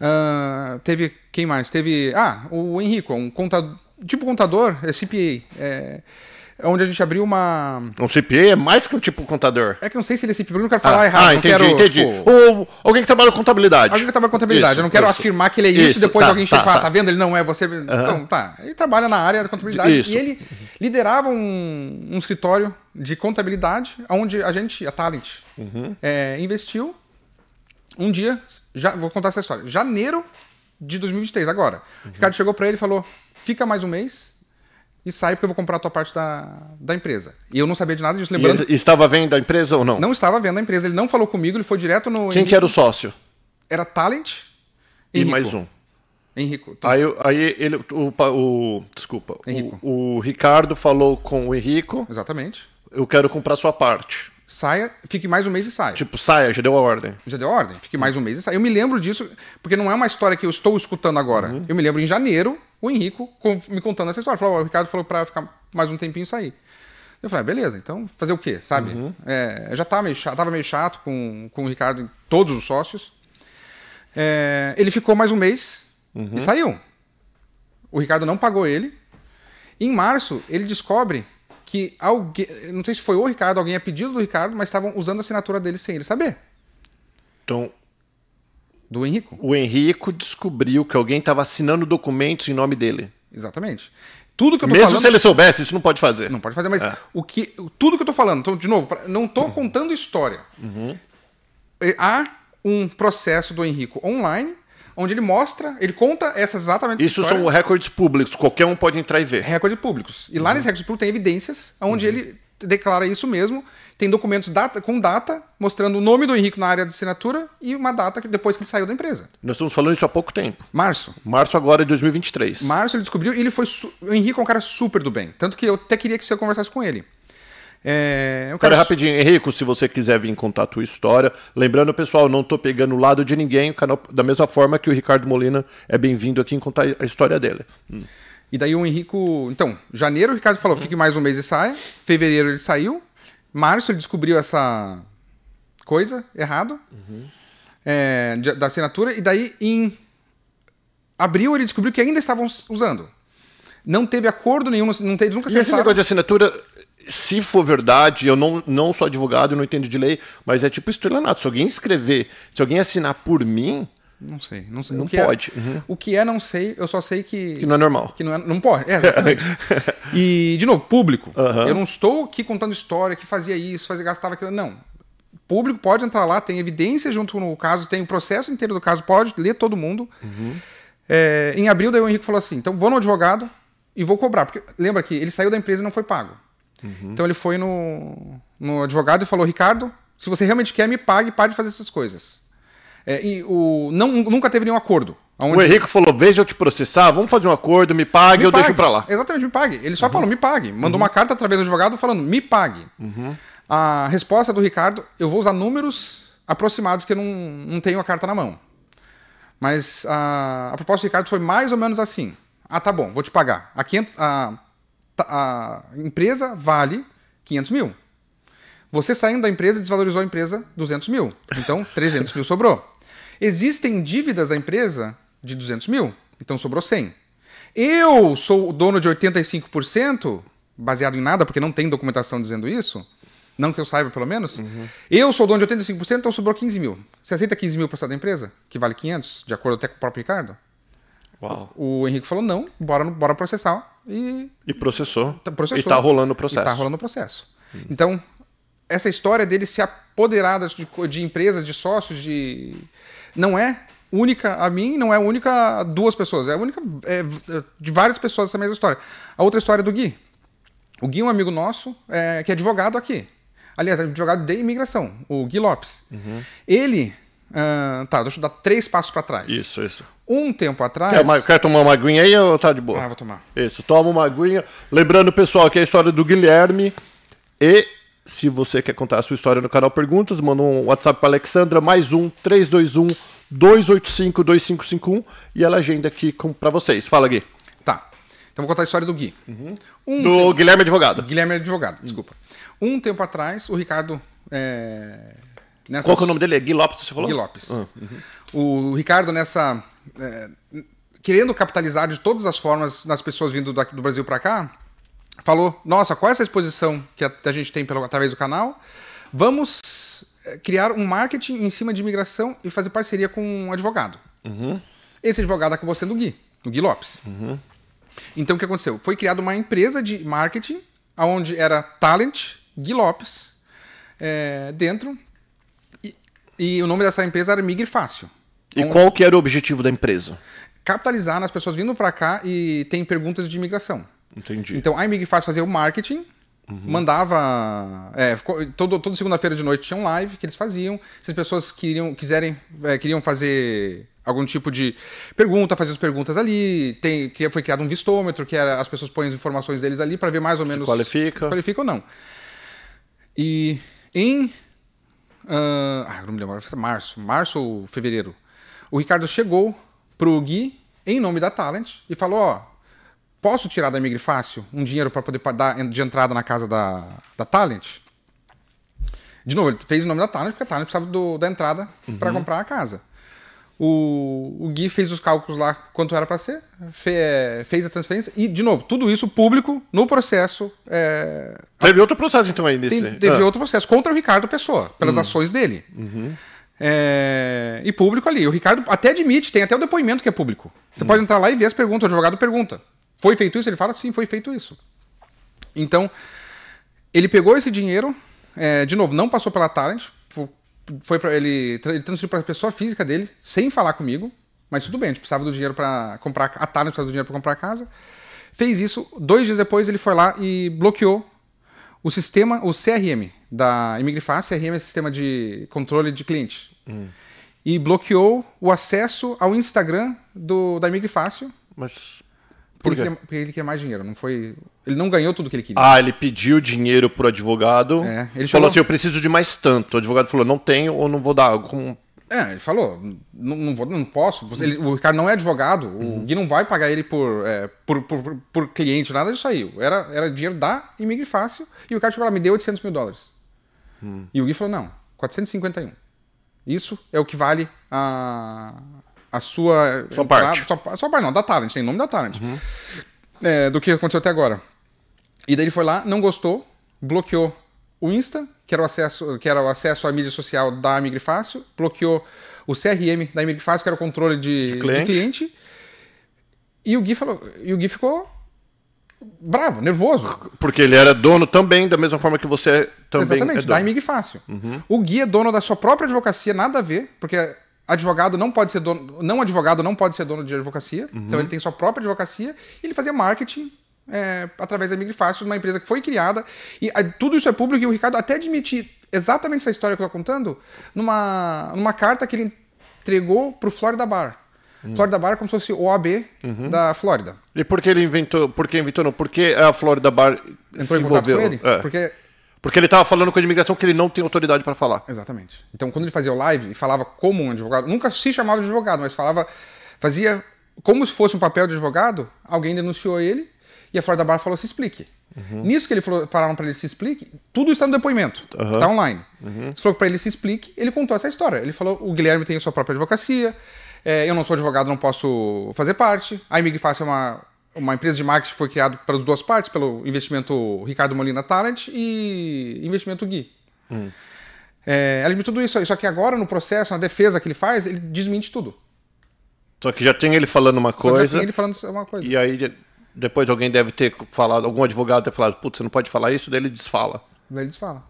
Uh, teve quem mais? Teve. Ah, o Henrico, um contador. Tipo contador, é CPA. É, é, onde a gente abriu uma. Um CPA é mais que um tipo contador. É que eu não sei se ele é CPA, eu não quero falar ah, errado. Ah, entendi, quero, entendi. Tipo... Ou alguém que trabalha com contabilidade. Alguém que trabalha com contabilidade. Isso, eu não quero isso. afirmar que ele é isso, isso. depois tá, alguém tá, chegar, tá. tá vendo? Ele não é você. Uhum. Então, tá. Ele trabalha na área da contabilidade isso. e ele liderava um, um escritório de contabilidade onde a gente, a Talent, uhum. é, investiu um dia, já vou contar essa história. Janeiro de 2023, agora. Uhum. O Ricardo chegou para ele e falou: fica mais um mês e sai porque eu vou comprar a tua parte da, da empresa. E eu não sabia de nada disso, lembrando. estava vendo a empresa ou não? Não estava vendo a empresa, ele não falou comigo, ele foi direto no. Quem que era o sócio? Era Talent Henrico. e mais um. Henrico. Tá. Aí, aí ele, o, o desculpa, o, o Ricardo falou com o Henrico. Exatamente. Eu quero comprar a sua parte saia, fique mais um mês e saia. Tipo, saia, já deu a ordem. Já deu a ordem, fique mais um mês e saia. Eu me lembro disso, porque não é uma história que eu estou escutando agora. Uhum. Eu me lembro em janeiro, o Henrico me contando essa história. Falou, o Ricardo falou para ficar mais um tempinho e sair. Eu falei, ah, beleza, então fazer o quê, sabe? Uhum. É, já tava meio chato, tava meio chato com, com o Ricardo e todos os sócios. É, ele ficou mais um mês uhum. e saiu. O Ricardo não pagou ele. Em março, ele descobre que alguém. Não sei se foi o Ricardo, alguém a é pedido do Ricardo, mas estavam usando a assinatura dele sem ele saber. Então. Do Henrico. O Henrico descobriu que alguém estava assinando documentos em nome dele. Exatamente. Tudo que eu tô Mesmo falando... se ele soubesse, isso não pode fazer. Não pode fazer, mas é. o que, tudo que eu tô falando, então, de novo, não tô uhum. contando história. Uhum. Há um processo do Henrico online onde ele mostra, ele conta essas exatamente. Isso são recordes públicos, qualquer um pode entrar e ver. Recordes públicos. E uhum. lá nesse recordes públicos tem evidências onde uhum. ele declara isso mesmo. Tem documentos data, com data, mostrando o nome do Henrique na área de assinatura e uma data que depois que ele saiu da empresa. Nós estamos falando isso há pouco tempo. Março. Março agora de 2023. Março ele descobriu e ele foi. O Henrique é um cara super do bem. Tanto que eu até queria que você conversasse com ele. É, eu quero... Cara, rapidinho, Henrico, se você quiser vir contar a tua história. Lembrando, pessoal, não estou pegando o lado de ninguém, canal... da mesma forma que o Ricardo Molina é bem-vindo aqui em contar a história dele. Hum. E daí o Henrico. Então, janeiro o Ricardo falou: fique mais um mês e saia. Fevereiro ele saiu. Março ele descobriu essa coisa errado uhum. é, da assinatura. E daí em abril ele descobriu que ainda estavam usando. Não teve acordo nenhum, não teve nunca E esse negócio de assinatura se for verdade, eu não, não sou advogado, eu não entendo de lei, mas é tipo estrelanato. Se alguém escrever, se alguém assinar por mim. Não sei, não sei. Não o é- pode. É, uhum. O que é, não sei, eu só sei que. Que não é normal. Que não, é, não pode. É, e, de novo, público. Uhum. Eu não estou aqui contando história que fazia isso, fazia, gastava aquilo. Não. Público pode entrar lá, tem evidência junto com o caso, tem o processo inteiro do caso, pode ler todo mundo. Uhum. É, em abril, daí o Henrique falou assim: então vou no advogado e vou cobrar. Porque lembra que ele saiu da empresa e não foi pago. Uhum. Então ele foi no, no advogado e falou: Ricardo, se você realmente quer, me pague, pare de fazer essas coisas. É, e o, não, nunca teve nenhum acordo. Aonde... O Henrique falou: veja eu te processar, vamos fazer um acordo, me pague, me eu pague. deixo pra lá. Exatamente, me pague. Ele só uhum. falou: me pague. Mandou uhum. uma carta através do advogado falando: me pague. Uhum. A resposta do Ricardo: eu vou usar números aproximados que eu não, não tenho a carta na mão. Mas a, a proposta do Ricardo foi mais ou menos assim: ah, tá bom, vou te pagar. A, 500, a Tá, a empresa vale 500 mil. Você saindo da empresa desvalorizou a empresa 200 mil. Então 300 mil sobrou. Existem dívidas da empresa de 200 mil. Então sobrou 100. Eu sou o dono de 85%, baseado em nada, porque não tem documentação dizendo isso. Não que eu saiba, pelo menos. Uhum. Eu sou dono de 85%, então sobrou 15 mil. Você aceita 15 mil para sair da empresa? Que vale 500, de acordo até com o próprio Ricardo? Uau. O Henrique falou, não, bora, bora processar e. E processou. Tá, processou. E está rolando o processo. Está rolando o processo. Hum. Então, essa história dele se apoderar de, de empresas, de sócios, de. Não é única a mim, não é única a duas pessoas, é única é, é, de várias pessoas essa mesma história. A outra história é do Gui. O Gui é um amigo nosso é, que é advogado aqui. Aliás, é advogado de imigração, o Gui Lopes. Uhum. Ele Uh, tá, deixa eu dar três passos para trás. Isso, isso. Um tempo atrás. Quer, quer, tomar uma aguinha aí ou tá de boa? Ah, vou tomar. Isso, toma uma aguinha. Lembrando, pessoal, que é a história do Guilherme. E se você quer contar a sua história no canal Perguntas, manda um WhatsApp para Alexandra, mais um 321 285 2551 e ela agenda aqui para vocês. Fala, Gui. Tá. Então vou contar a história do Gui. Uhum. Um do tempo... Guilherme Advogado. Guilherme Advogado, hum. desculpa. Um tempo atrás, o Ricardo. É qual que é o nome dele? É Gui Lopes, você falou? Gui Lopes. Ah, uhum. O Ricardo, nessa. É, querendo capitalizar de todas as formas nas pessoas vindo do, do Brasil para cá, falou: nossa, qual é essa exposição que a, a gente tem pelo, através do canal? Vamos é, criar um marketing em cima de imigração e fazer parceria com um advogado. Uhum. Esse advogado acabou sendo o Gui, o Gui Lopes. Uhum. Então o que aconteceu? Foi criada uma empresa de marketing, onde era Talent, Gui Lopes, é, dentro, e o nome dessa empresa era Migre Fácil. E um... Então, qual que era o objetivo da empresa? Capitalizar nas pessoas vindo para cá e tem perguntas de imigração. Entendi. Então a Migre Fácil fazia o marketing, Uhum. Mandava. É, todo, toda segunda-feira de noite tinha um live que eles faziam. Se as pessoas queriam, quiserem, é, queriam fazer algum tipo de pergunta, fazer as perguntas ali. Tem, foi criado um vistômetro, que era, as pessoas põem as informações deles ali para ver mais ou menos. qualifica. Se qualifica ou não. E em Uh, ah, ah não me lembro, foi março, março ou fevereiro. O Ricardo chegou pro Gui em nome da Talent e falou: Ó, posso tirar da Migre Fácil um dinheiro para poder dar de entrada na casa da, da Talent? De novo, ele fez o nome da Talent porque a Talent precisava do, da entrada uhum. para comprar a casa. O, o Gui fez os cálculos lá quanto era para ser, fe, é, fez a transferência e, de novo, tudo isso público no processo. É, teve outro processo então aí nesse. Tem, teve ah. outro processo contra o Ricardo Pessoa, pelas hum. ações dele. Uhum. É, e público ali. O Ricardo até admite, tem até o depoimento que é público. Você hum. pode entrar lá e ver as perguntas, o advogado pergunta. Foi feito isso? Ele fala, sim, foi feito isso. Então, ele pegou esse dinheiro, é, de novo, não passou pela Talent, foi ele, ele transferiu para pessoa física dele, sem falar comigo, mas tudo bem, a gente precisava do dinheiro para comprar a Thales precisava do dinheiro para comprar a casa. Fez isso, dois dias depois ele foi lá e bloqueou o sistema, o CRM da Imigrifaz, CRM é sistema de controle de cliente. Hum. E bloqueou o acesso ao Instagram do, da Imigrifácio. Mas por porque, ele queria, porque ele queria mais dinheiro, não foi. Ele não ganhou tudo que ele queria. Ah, ele pediu dinheiro pro advogado. É, ele falou chegou... assim: eu preciso de mais tanto. O advogado falou: não tenho ou não vou dar. algo. É, ele falou: não, não, vou, não posso. Ele, o Ricardo não é advogado, uhum. o Gui não vai pagar ele por, é, por, por, por, cliente, nada disso aí. Era, era dinheiro da Imigre Fácil e o cara chegou lá: me deu 800 mil dólares. Uhum. E o Gui falou: não, 451. Isso é o que vale a, a sua. Sua entrada, parte. Sua, sua, parte, não, da Talent, tem nome da Talent. Uhum. É, do que aconteceu até agora. E daí ele foi lá, não gostou, bloqueou o Insta, que era o acesso, que era o acesso à mídia social da Amigre bloqueou o CRM da Amigre que era o controle de, de, cliente. de cliente. E o Gui falou, e o Gui ficou bravo, nervoso. Porque ele era dono também, da mesma forma que você também é Exatamente, é dono. da Amigre Uhum. O Gui é dono da sua própria advocacia, nada a ver, porque advogado não pode ser dono, não advogado não pode ser dono de advocacia, uhum. então ele tem sua própria advocacia e ele fazia marketing é, através da Migrifácil, uma empresa que foi criada e a, tudo isso é público e o Ricardo até admitir exatamente essa história que eu estou contando numa, numa carta que ele entregou para o Florida Bar. Hum. Florida Bar é como se fosse o OAB uhum. da Flórida. E por que ele inventou? Por que inventou não? Porque a Florida Bar Entrou se envolveu? É. Porque porque ele estava falando com a imigração que ele não tem autoridade para falar. Exatamente. Então, quando ele fazia o live e falava como um advogado, nunca se chamava de advogado, mas falava, fazia como se fosse um papel de advogado, alguém denunciou ele e a da Bar falou: se explique. Uhum. Nisso que ele falou, falaram para ele se explique, tudo está no depoimento, uhum. está online. Uhum. falou para ele se explique, ele contou essa história. Ele falou: o Guilherme tem a sua própria advocacia, é, eu não sou advogado, não posso fazer parte. A Imig faz é uma uma empresa de marketing foi criada para as duas partes, pelo investimento Ricardo Molina Talent e investimento Gui. Hum. É, tudo isso, só que agora no processo, na defesa que ele faz, ele desmente tudo. Só que já tem ele falando uma coisa. Já tem ele falando uma coisa. E aí depois alguém deve ter falado, algum advogado deve ter falado, putz, você não pode falar isso, daí ele desfala. Daí ele desfala.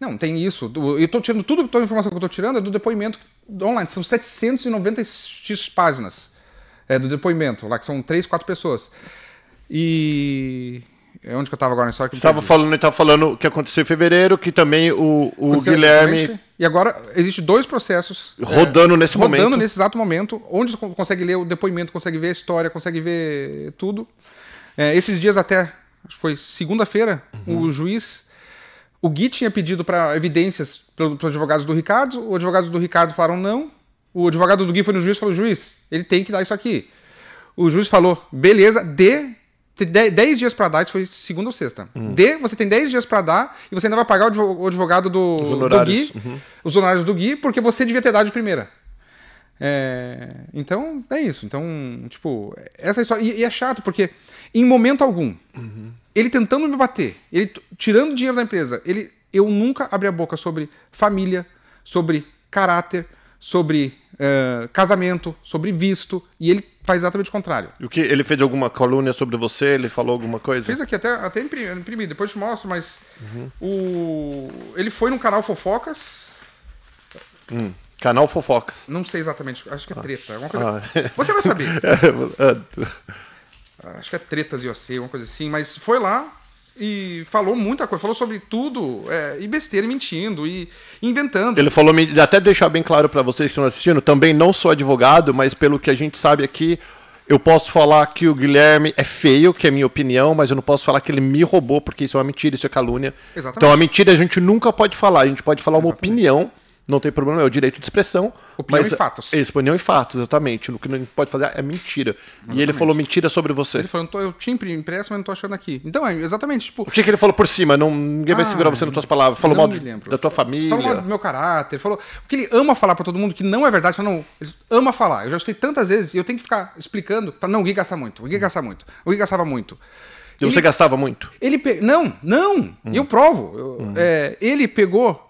Não, tem isso. Eu estou tirando tudo, toda a informação que eu estou tirando é do depoimento online. São 796 páginas é, do depoimento, lá que são três, quatro pessoas. E. É onde que eu estava agora na história? Que estava falando, estava falando o que aconteceu em fevereiro, que também o, o Guilherme. E agora existe dois processos é, rodando é, nesse rodando momento. Rodando nesse exato momento, onde você consegue ler o depoimento, consegue ver a história, consegue ver tudo. É, esses dias até, acho que foi segunda-feira, uhum. o juiz o Gui tinha pedido para evidências para os advogados do Ricardo, os advogados do Ricardo falaram não. O advogado do Gui foi no juiz e falou: juiz, ele tem que dar isso aqui. O juiz falou: beleza, dê. 10 dias para dar, isso foi segunda ou sexta. Hum. Dê, você tem 10 dias para dar e você ainda vai pagar o advogado do, do Gui, uhum. os honorários do Gui, porque você devia ter dado de primeira. É, então, é isso. Então, tipo, essa história. E, e é chato, porque em momento algum, uhum. ele tentando me bater, ele tirando dinheiro da empresa, ele, eu nunca abri a boca sobre família, sobre caráter, sobre é, casamento, sobre visto, e ele faz exatamente o contrário. E o que ele fez alguma coluna sobre você? Ele falou alguma coisa? Fiz aqui até até imprimi, imprimi depois te mostro, mas uhum. o ele foi no canal Fofocas. Hum. Canal Fofocas. Não sei exatamente, acho que é ah. treta, alguma coisa. Ah. Você vai saber. É, é. acho que é tretas IOC, alguma coisa assim, mas foi lá e falou muita coisa, falou sobre tudo, é, e besteira, e mentindo, e inventando. Ele falou, até deixar bem claro para vocês que estão assistindo, também não sou advogado, mas pelo que a gente sabe aqui, eu posso falar que o Guilherme é feio, que é minha opinião, mas eu não posso falar que ele me roubou, porque isso é uma mentira, isso é calúnia. Então, Exatamente. Então a mentira a gente nunca pode falar, a gente pode falar uma Exatamente. opinião não tem problema, é o direito de expressão. Opinião mas, e fatos. É opinião e fatos, exatamente. O que não pode fazer é mentira. Exatamente. E ele falou mentira sobre você. Ele falou, eu tinha impresso, mas não tô achando aqui. Então, é exatamente, tipo... O que, que ele falou por cima? Não, ninguém ah, vai segurar você nas suas palavras. Falou mal da tua família. Falou mal do meu caráter. Falou... Porque ele ama falar para todo mundo que não é verdade. Não, ele ama falar. Eu já escutei tantas vezes e eu tenho que ficar explicando para não, o Gui gasta muito, o Gui gasta muito, o Gui gastava muito. E ele, você gastava muito? Ele pe... Não, não, hum. eu provo. Eu, hum. é, ele pegou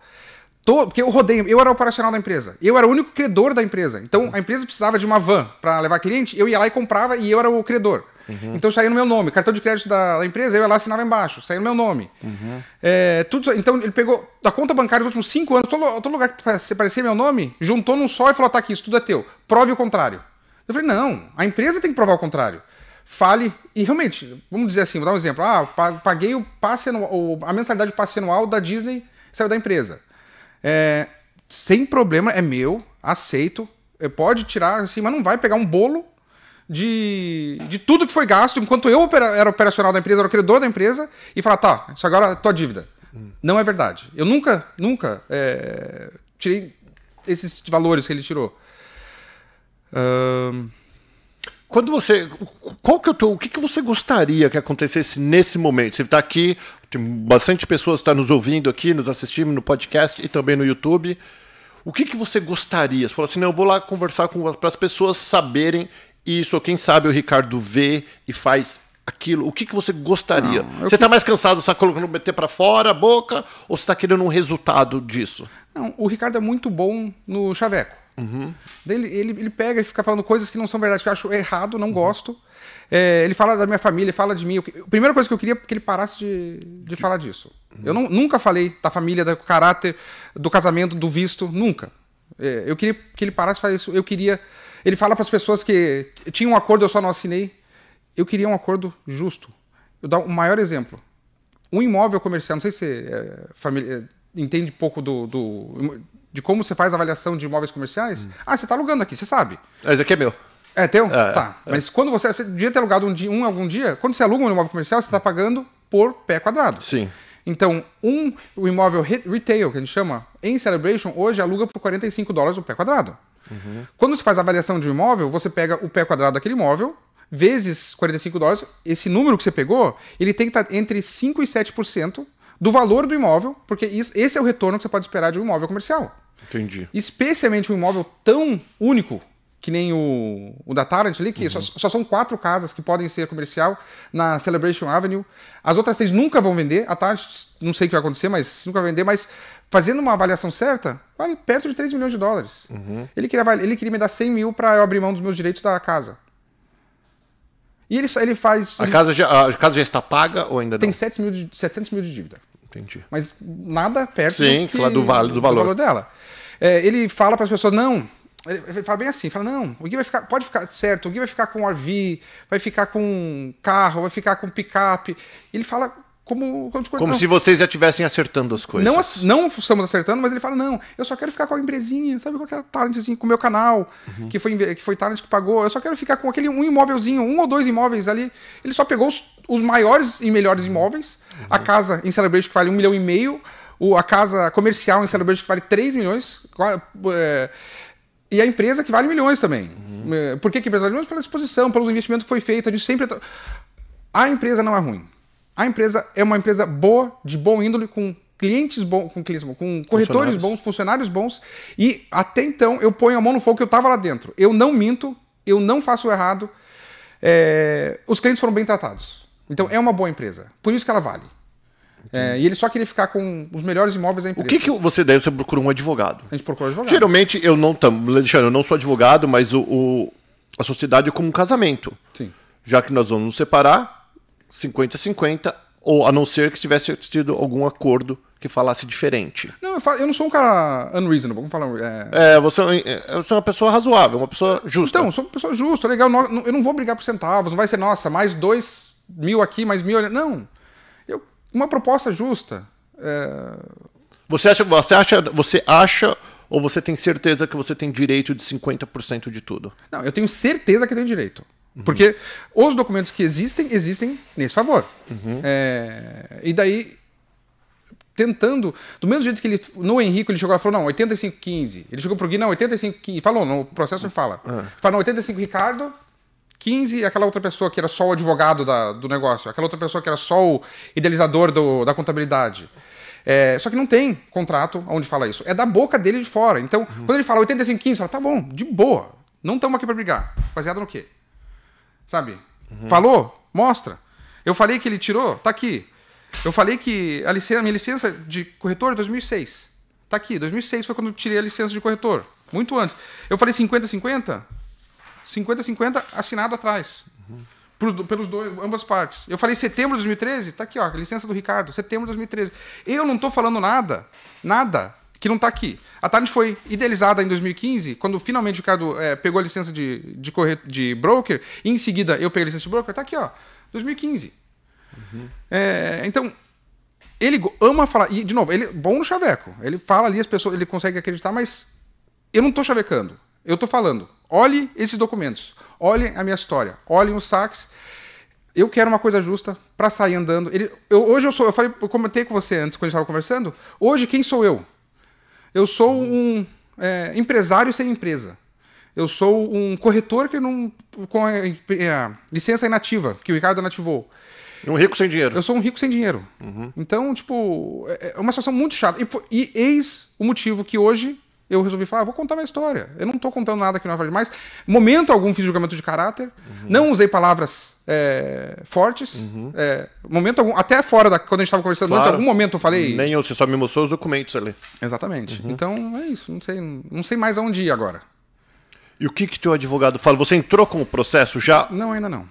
porque eu rodei, eu era operacional da empresa. Eu era o único credor da empresa. Então uhum. a empresa precisava de uma van para levar cliente, eu ia lá e comprava e eu era o credor. Uhum. Então saía no meu nome. Cartão de crédito da, empresa, eu ia lá e assinava embaixo, saía no meu nome. Uhum. É, tudo, então ele pegou da conta bancária nos últimos cinco anos, todo, todo lugar que parecia meu nome, juntou num só e falou: tá aqui, isso tudo é teu. Prove o contrário. Eu falei: não, a empresa tem que provar o contrário fale. E realmente, vamos dizer assim, vou dar um exemplo. Ah, paguei o passe anual, a mensalidade do passe anual da Disney, saiu da empresa. É, sem problema, é meu, aceito. É, pode tirar, assim, mas não vai pegar um bolo de, de tudo que foi gasto, enquanto eu era operacional da empresa, era o credor da empresa, e falar, tá, isso agora é tua dívida. Hum. Não é verdade. Eu nunca, nunca é, tirei esses valores que ele tirou. Um quando você. Qual que é eu tô. O que, que você gostaria que acontecesse nesse momento? Você está aqui, tem bastante pessoas que tá estão nos ouvindo aqui, nos assistindo no podcast e também no YouTube. O que, que você gostaria? Você falou assim, não, eu vou lá conversar com para as pessoas saberem isso, quem sabe o Ricardo vê e faz aquilo. O que, que você gostaria? Não, você está que... mais cansado, está colocando meter para fora a boca, ou você está querendo um resultado disso? Não, o Ricardo é muito bom no chaveco. Uhum. Ele, ele, ele, pega e fica falando coisas que não são verdade, que eu acho errado, não uhum. gosto. É, ele fala da minha família, fala de mim. A primeira coisa que eu queria é que ele parasse de, de falar disso. Uhum. Eu não, nunca falei da família, do caráter, do casamento, do visto, nunca. É, eu queria que ele parasse de falar isso. Eu queria. Ele fala para as pessoas que tinha um acordo, eu só não assinei. Eu queria um acordo justo. Eu dou o um maior exemplo. Um imóvel comercial, não sei se é, família, entende pouco do, do de como você faz a avaliação de imóveis comerciais, hum. ah, você está alugando aqui, você sabe. Ah, esse aqui é meu. É teu? É, tá. É. Mas quando você. Você devia ter alugado um, dia, um algum dia, quando você aluga um imóvel comercial, você está pagando por pé quadrado. Sim. Então, um o imóvel retail, que a gente chama, em Celebration, hoje aluga por 45 dólares o pé quadrado. Uhum. Quando você faz a avaliação de um imóvel, você pega o pé quadrado daquele imóvel, vezes 45 dólares, esse número que você pegou, ele tem que estar tá entre 5% e 7% do valor do imóvel, porque isso, esse é o retorno que você pode esperar de um imóvel comercial. Entendi. Especialmente um imóvel tão único que nem o, o da Tarrant ali, que uhum. só, só, são quatro casas que podem ser comercial na Celebration Avenue. As outras três nunca vão vender. A Tarrant, não sei o que vai acontecer, mas nunca vai vender. Mas fazendo uma avaliação certa, vale perto de 3 milhões de dólares. Uhum. Ele, queria, ele queria me dar 100 mil para eu abrir mão dos meus direitos da casa. E ele, ele faz. A, ele... Casa já, a casa já está paga ou ainda não? Tem 7 mil de, 700 mil de dívida. Entendi. Mas nada perto Sim, do, que, do, vale, do, valor. do valor dela. É, ele fala para as pessoas, não. Ele fala bem assim, fala, não, o Gui vai ficar, pode ficar certo, o Gui vai ficar com RV, vai ficar com carro, vai ficar com picape. Ele fala como. Como, como se vocês já estivessem acertando as coisas. Não, não estamos acertando, mas ele fala: não, eu só quero ficar com a empresinha, sabe? Com aquela talentzinha, com o meu canal, uhum. que, foi, que foi talent que pagou. Eu só quero ficar com aquele um imóvelzinho, um ou dois imóveis ali. Ele só pegou os os maiores e melhores imóveis. Uhum. A casa em Celebration que vale um milhão e meio. O, a casa comercial em Celebration que vale 3 milhões. É, e a empresa que vale milhões também. Uhum. É, por que, que a empresa vale milhões? Pela exposição, pelos investimentos que foi feito. A gente sempre. A empresa não é ruim. A empresa é uma empresa boa, de bom índole, com clientes bons, com, clientes com corretores bons, funcionários bons. E até então eu ponho a mão no fogo que eu estava lá dentro. Eu não minto, eu não faço errado. É, os clientes foram bem tratados. Então é uma boa empresa. Por isso que ela vale. É, e ele só queria ficar com os melhores imóveis da empresa. O que, que você deve? Você procura um advogado. A gente procura um advogado. Geralmente, eu não Alexandre, eu não sou advogado, mas o, o, a sociedade é como um casamento. Sim. Já que nós vamos nos separar, 50-50, ou a não ser que tivesse tido algum acordo que falasse diferente. Não, eu, falo, eu não sou um cara unreasonable, vamos falar. É... É, é, é, você, é uma pessoa razoável, uma pessoa justa. Então, sou uma pessoa justa, legal. eu não vou brigar por centavos, não vai ser, nossa, mais dois mil aqui, mais mil ali. Não. Eu, uma proposta justa. É... Você, acha, você, acha, você acha ou você tem certeza que você tem direito de 50% de tudo? Não, eu tenho certeza que eu tenho direito. Uhum. Porque os documentos que existem, existem nesse favor. Uhum. É... e daí, tentando, do mesmo jeito que ele, no Henrico, ele chegou e falou, não, 85, 15. Ele chegou pro Gui, não, 85, 15. Falou, no processo ele uhum. fala. Uhum. Fala, não, 85, Ricardo, 15, aquela outra pessoa que era só o advogado da, do negócio, aquela outra pessoa que era só o idealizador do, da contabilidade. É, só que não tem contrato onde fala isso. É da boca dele de fora. Então, uhum. quando ele fala 85, 15, fala, tá bom, de boa. Não estamos aqui para brigar. Baseado no quê? Sabe? Uhum. Falou? Mostra. Eu falei que ele tirou? Tá aqui. Eu falei que a licença, minha licença de corretor é 2006. Tá aqui. 2006 foi quando eu tirei a licença de corretor. Muito antes. Eu falei 50-50? 50-50 assinado atrás. Uhum. Por, pelos dois, ambas partes. Eu falei setembro de 2013, tá aqui, ó, licença do Ricardo, setembro de 2013. Eu não tô falando nada, nada que não tá aqui. A Tarde foi idealizada em 2015, quando finalmente o Ricardo é, pegou a licença de, de, de broker, e em seguida eu peguei a licença de broker, tá aqui, ó, 2015. Uhum. É, então, ele ama falar, e de novo, ele é bom no chaveco, ele fala ali, as pessoas, ele consegue acreditar, mas eu não tô chavecando, eu tô falando. Olhe esses documentos, olhe a minha história, olhe os saques. Eu quero uma coisa justa para sair andando. Ele, eu, hoje eu sou, eu falei, eu comentei com você antes quando a gente estava conversando. Hoje quem sou eu? Eu sou um é, empresário sem empresa. Eu sou um corretor que não com a, é, licença inativa que o Ricardo inativou. Um rico sem dinheiro. Eu sou um rico sem dinheiro. Uhum. Então, tipo, é, é uma situação muito chata. E, e eis o motivo que hoje eu resolvi falar, ah, vou contar uma história. Eu não estou contando nada que não é verdade. Mas, momento algum, fiz julgamento de caráter. Uhum. Não usei palavras é, fortes. Uhum. É, momento algum, até fora da quando a gente estava conversando claro. antes, algum momento eu falei. Nem eu, você só me mostrou os documentos ali. Exatamente. Uhum. Então é isso. Não sei, não sei mais aonde ir agora. E o que que teu advogado fala? Você entrou com o processo já? Não, ainda não.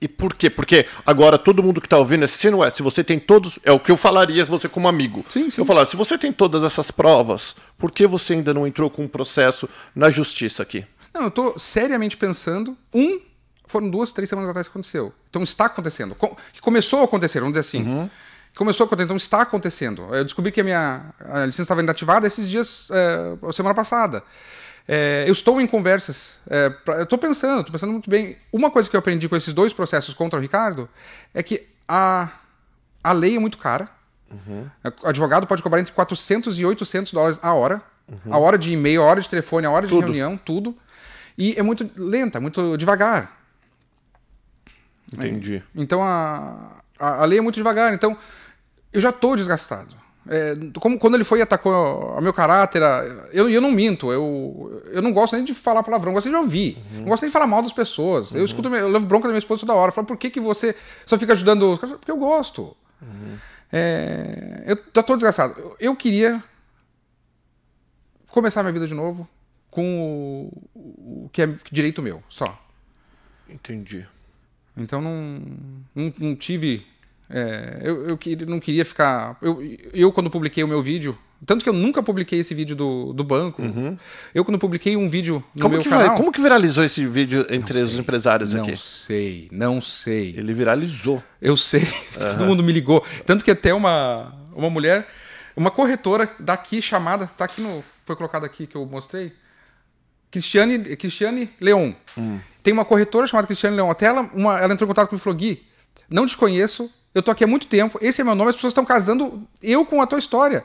E por quê? Porque agora todo mundo que está ouvindo assistindo, é, se você tem todos. É o que eu falaria você como amigo. Sim, sim. Eu falar, se você tem todas essas provas, por que você ainda não entrou com um processo na justiça aqui? Não, eu estou seriamente pensando. Um, foram duas, três semanas atrás que aconteceu. Então está acontecendo. que começou a acontecer, vamos dizer assim. Uhum. Começou a acontecer, então está acontecendo. Eu descobri que a minha a licença estava inativada esses dias, é, semana passada. É, eu estou em conversas. É, pra, eu estou pensando, estou pensando muito bem. Uma coisa que eu aprendi com esses dois processos contra o Ricardo é que a, a lei é muito cara. Uhum. É, o advogado pode cobrar entre 400 e 800 dólares a hora. Uhum. A hora de e-mail, a hora de telefone, a hora tudo. de reunião, tudo. E é muito lenta, muito devagar. Entendi. É, então a, a, a lei é muito devagar. Então eu já estou desgastado. É, como quando ele foi e atacou o meu caráter, eu, eu não minto, eu, eu não gosto nem de falar palavrão, gosto de ouvir. Uhum. Não gosto nem de falar mal das pessoas. Uhum. Eu escuto, eu levo bronca da minha esposa toda hora. Falo, por que, que você só fica ajudando os caras? Porque eu gosto. Uhum. É, eu já tá tô desgraçado. Eu queria começar minha vida de novo com o, o que é direito meu, só. Entendi. Então não, não, não tive é, eu, eu, não queria ficar. Eu, eu, quando publiquei o meu vídeo, tanto que eu nunca publiquei esse vídeo do, do banco, uhum. eu, quando publiquei um vídeo no como meu que canal. Como que viralizou esse vídeo entre os empresários não aqui? Não sei, não sei. Ele viralizou. Eu sei, uhum. todo mundo me ligou. Tanto que até uma, uma mulher, uma corretora daqui chamada, tá aqui no. Foi colocado aqui que eu mostrei. Cristiane, Cristiane Leon. Hum. Tem uma corretora chamada Cristiane Leon. Até ela, uma, ela entrou em contato comigo e falou: Gui, não te conheço, eu tô aqui há muito tempo, esse é meu nome, as pessoas estão casando eu com a tua história.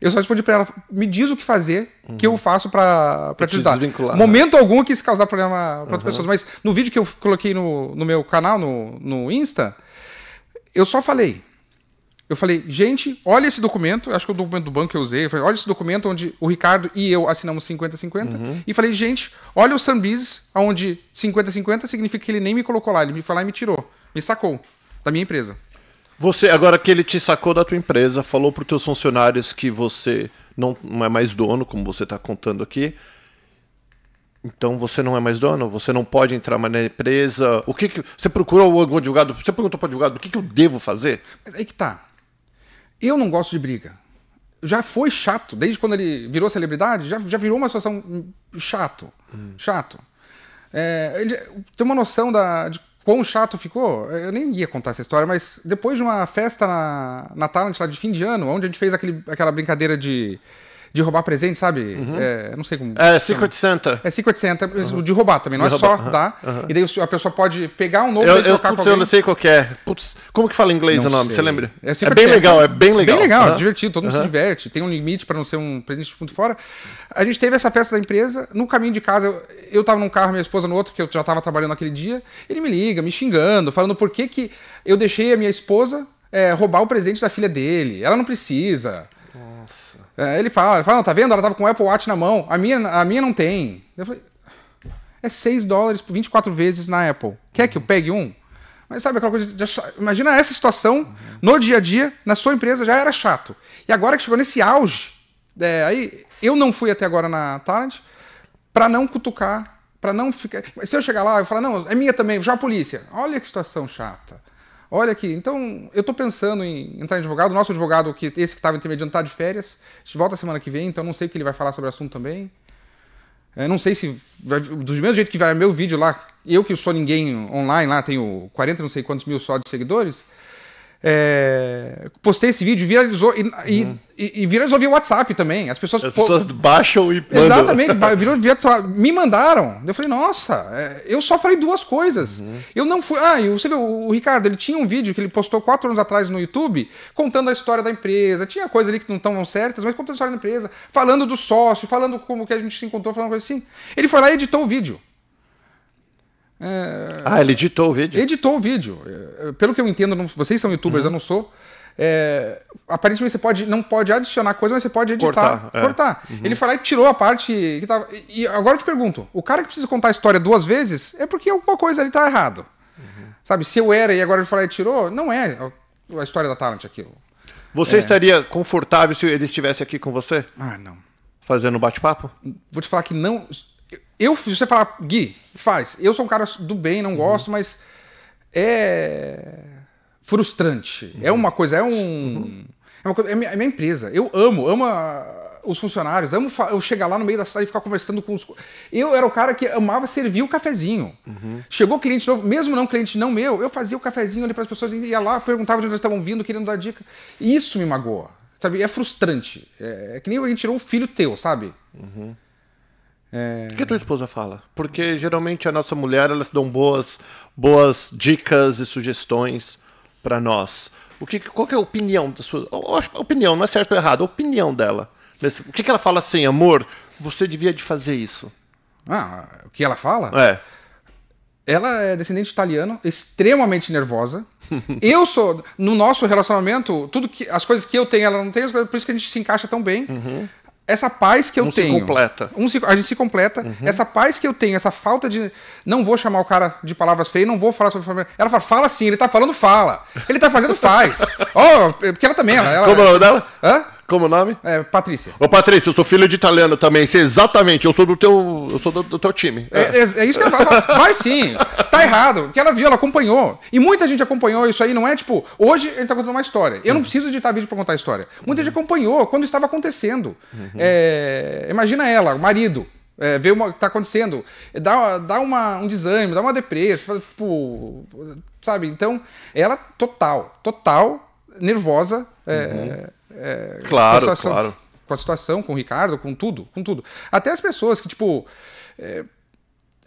Eu só respondi para ela, me diz o que fazer, uhum. que eu faço para te, te ajudar. Desvincular, Momento né? algum que quis causar problema para uhum. outras pessoas, mas no vídeo que eu coloquei no, no meu canal, no, no Insta, eu só falei. Eu falei, gente, olha esse documento, acho que é o documento do banco que eu usei, eu falei, olha esse documento onde o Ricardo e eu assinamos 50-50. Uhum. E falei, gente, olha o Sunbiz, onde 50-50 significa que ele nem me colocou lá, ele me foi lá e me tirou, me sacou da minha empresa. Você, agora que ele te sacou da tua empresa, falou para os teus funcionários que você não, não é mais dono, como você está contando aqui. Então você não é mais dono, você não pode entrar mais na empresa. O que, que você procurou o advogado? Você perguntou para o advogado o que, que eu devo fazer? Mas aí que tá. Eu não gosto de briga. Já foi chato, desde quando ele virou celebridade, já, já virou uma situação chato, hum. chato. É, ele tem uma noção da, de Quão chato ficou? Eu nem ia contar essa história, mas depois de uma festa na, na Talent lá de fim de ano, onde a gente fez aquele, aquela brincadeira de de roubar presente, sabe? Uhum. É, não sei como. É, Secret Santa. É Secret Santa, uhum. de roubar também, não é de é roubar. só dar. Uhum. E daí a pessoa pode pegar um novo eu, e trocar eu, putz, eu não sei qual é. Putz, como que fala em inglês não o nome? Sei. Você lembra? É, é bem legal, é bem legal. Bem legal, é divertido, todo mundo se diverte. Tem um limite para não ser um presente muito fora. A gente teve essa festa da empresa, no caminho de casa, eu, eu tava num carro, minha esposa no outro, que eu já tava trabalhando naquele dia. Ele me liga, me xingando, falando por que, que eu deixei a minha esposa é, roubar o presente da filha dele. Ela não precisa. Nossa. É, ele fala, ele fala, não, tá vendo? Ela tava com o Apple Watch na mão. A minha, a minha não tem. Eu falei, é 6 dólares por 24 vezes na Apple. Quer uhum. que eu pegue um? Mas sabe aquela coisa de achar... Imagina essa situação uhum. no dia a dia, na sua empresa, já era chato. E agora que chegou nesse auge, é, aí eu não fui até agora na Talent para não cutucar, para não ficar. se eu chegar lá, eu falar, não, é minha também, já a polícia. Olha que situação chata olha aqui, então eu estou pensando em entrar em advogado, o nosso advogado, que esse que estava intermediando, está de férias, a gente volta semana que vem, então não sei o que ele vai falar sobre o assunto também. É, não sei se, do mesmo jeito que vai meu vídeo lá, eu que sou ninguém online lá, tenho 40 não sei quantos mil só de seguidores, é, postei esse vídeo, viralizou e, uhum. e, e, viralizou via WhatsApp também. As pessoas, As pessoas baixam e mandam. Exatamente, virou via, me mandaram. Eu falei, nossa, é, eu só falei duas coisas. Uhum. Eu não fui. Ah, e você viu, o Ricardo, ele tinha um vídeo que ele postou quatro anos atrás no YouTube, contando a história da empresa. Tinha coisas ali que não estavam certas, mas contando a história da empresa, falando do sócio, falando como que a gente se encontrou, falando coisa assim. Ele foi lá e editou o vídeo. É... Ah, ele editou o vídeo? Editou o vídeo. É, é, pelo que eu entendo, não... vocês são youtubers, uhum. eu não sou. É... Aparentemente você pode, não pode adicionar coisa, mas você pode editar. Cortar. É. cortar. Uhum. Ele foi lá e tirou a parte que tava. E agora eu te pergunto: o cara que precisa contar a história duas vezes é porque alguma coisa ali tá errado. Uhum. Sabe, se eu era e agora ele foi lá e tirou, não é a história da Talent aquilo. Você é. estaria confortável se ele estivesse aqui com você? Ah, não. Fazendo bate-papo? Vou te falar que não eu, se você falar, Gui, faz. Eu sou um cara do bem, não uhum. gosto, mas é frustrante. É uhum. É uma coisa, é um. Uhum. É, uma coisa, é, minha, é minha empresa. Eu amo, amo a os funcionários. Amo eu chegar lá no meio da sala e ficar conversando com os. Eu era o cara que amava servir o cafezinho. Uhum. Chegou cliente novo, mesmo não cliente não meu, eu fazia o cafezinho ali para as pessoas, ia lá, perguntava de onde eles estavam vindo, querendo dar dica. E isso me magoa. Sabe? É frustrante. É, é que nem alguém tirou um filho teu, sabe? Uhum. É... O que a tua esposa fala? Porque geralmente a nossa mulher, elas dão boas, boas dicas e sugestões para nós. O que, qual que é a opinião da sua? opinião, não é certo ou errado, a opinião dela. Nesse, o que, que ela fala assim, amor? Você devia de fazer isso. Ah, o que ela fala? É. Ela é descendente italiano, extremamente nervosa. eu sou, no nosso relacionamento, tudo que as coisas que eu tenho, ela não tem, por isso que a gente se encaixa tão bem. Uhum essa paz que eu um tenho. se completa. Um se, a gente se completa. Uhum. Essa paz que eu tenho, essa falta de. Não vou chamar o cara de palavras feias, não vou falar sobre família. Ela fala, fala sim, ele tá falando, fala. Ele tá fazendo, faz. oh, porque ela também. Ela, ela, Como é o nome dela? Hã? Como é o nome? É, Patrícia. Ô, Patrícia, eu sou filho de italiano também. Sei exatamente, eu sou do teu, eu sou do, do teu time. É. É, é, é isso que ela fala. Vai sim, tá errado. Porque ela viu, ela acompanhou. E muita gente acompanhou isso aí, não é tipo, hoje ele tá contando uma história. Eu uhum. não preciso editar vídeo pra contar a história. Muita uhum. gente acompanhou quando estava acontecendo. Uhum. É, imagina ela, o marido. É, ver o que está acontecendo, dá, dá uma, um desânimo, dá uma depressão, tipo, sabe? Então, ela total, total nervosa. É, uhum. É, é, claro, com situação, claro. Com a situação, com o Ricardo, com tudo, com tudo. Até as pessoas que, tipo. É,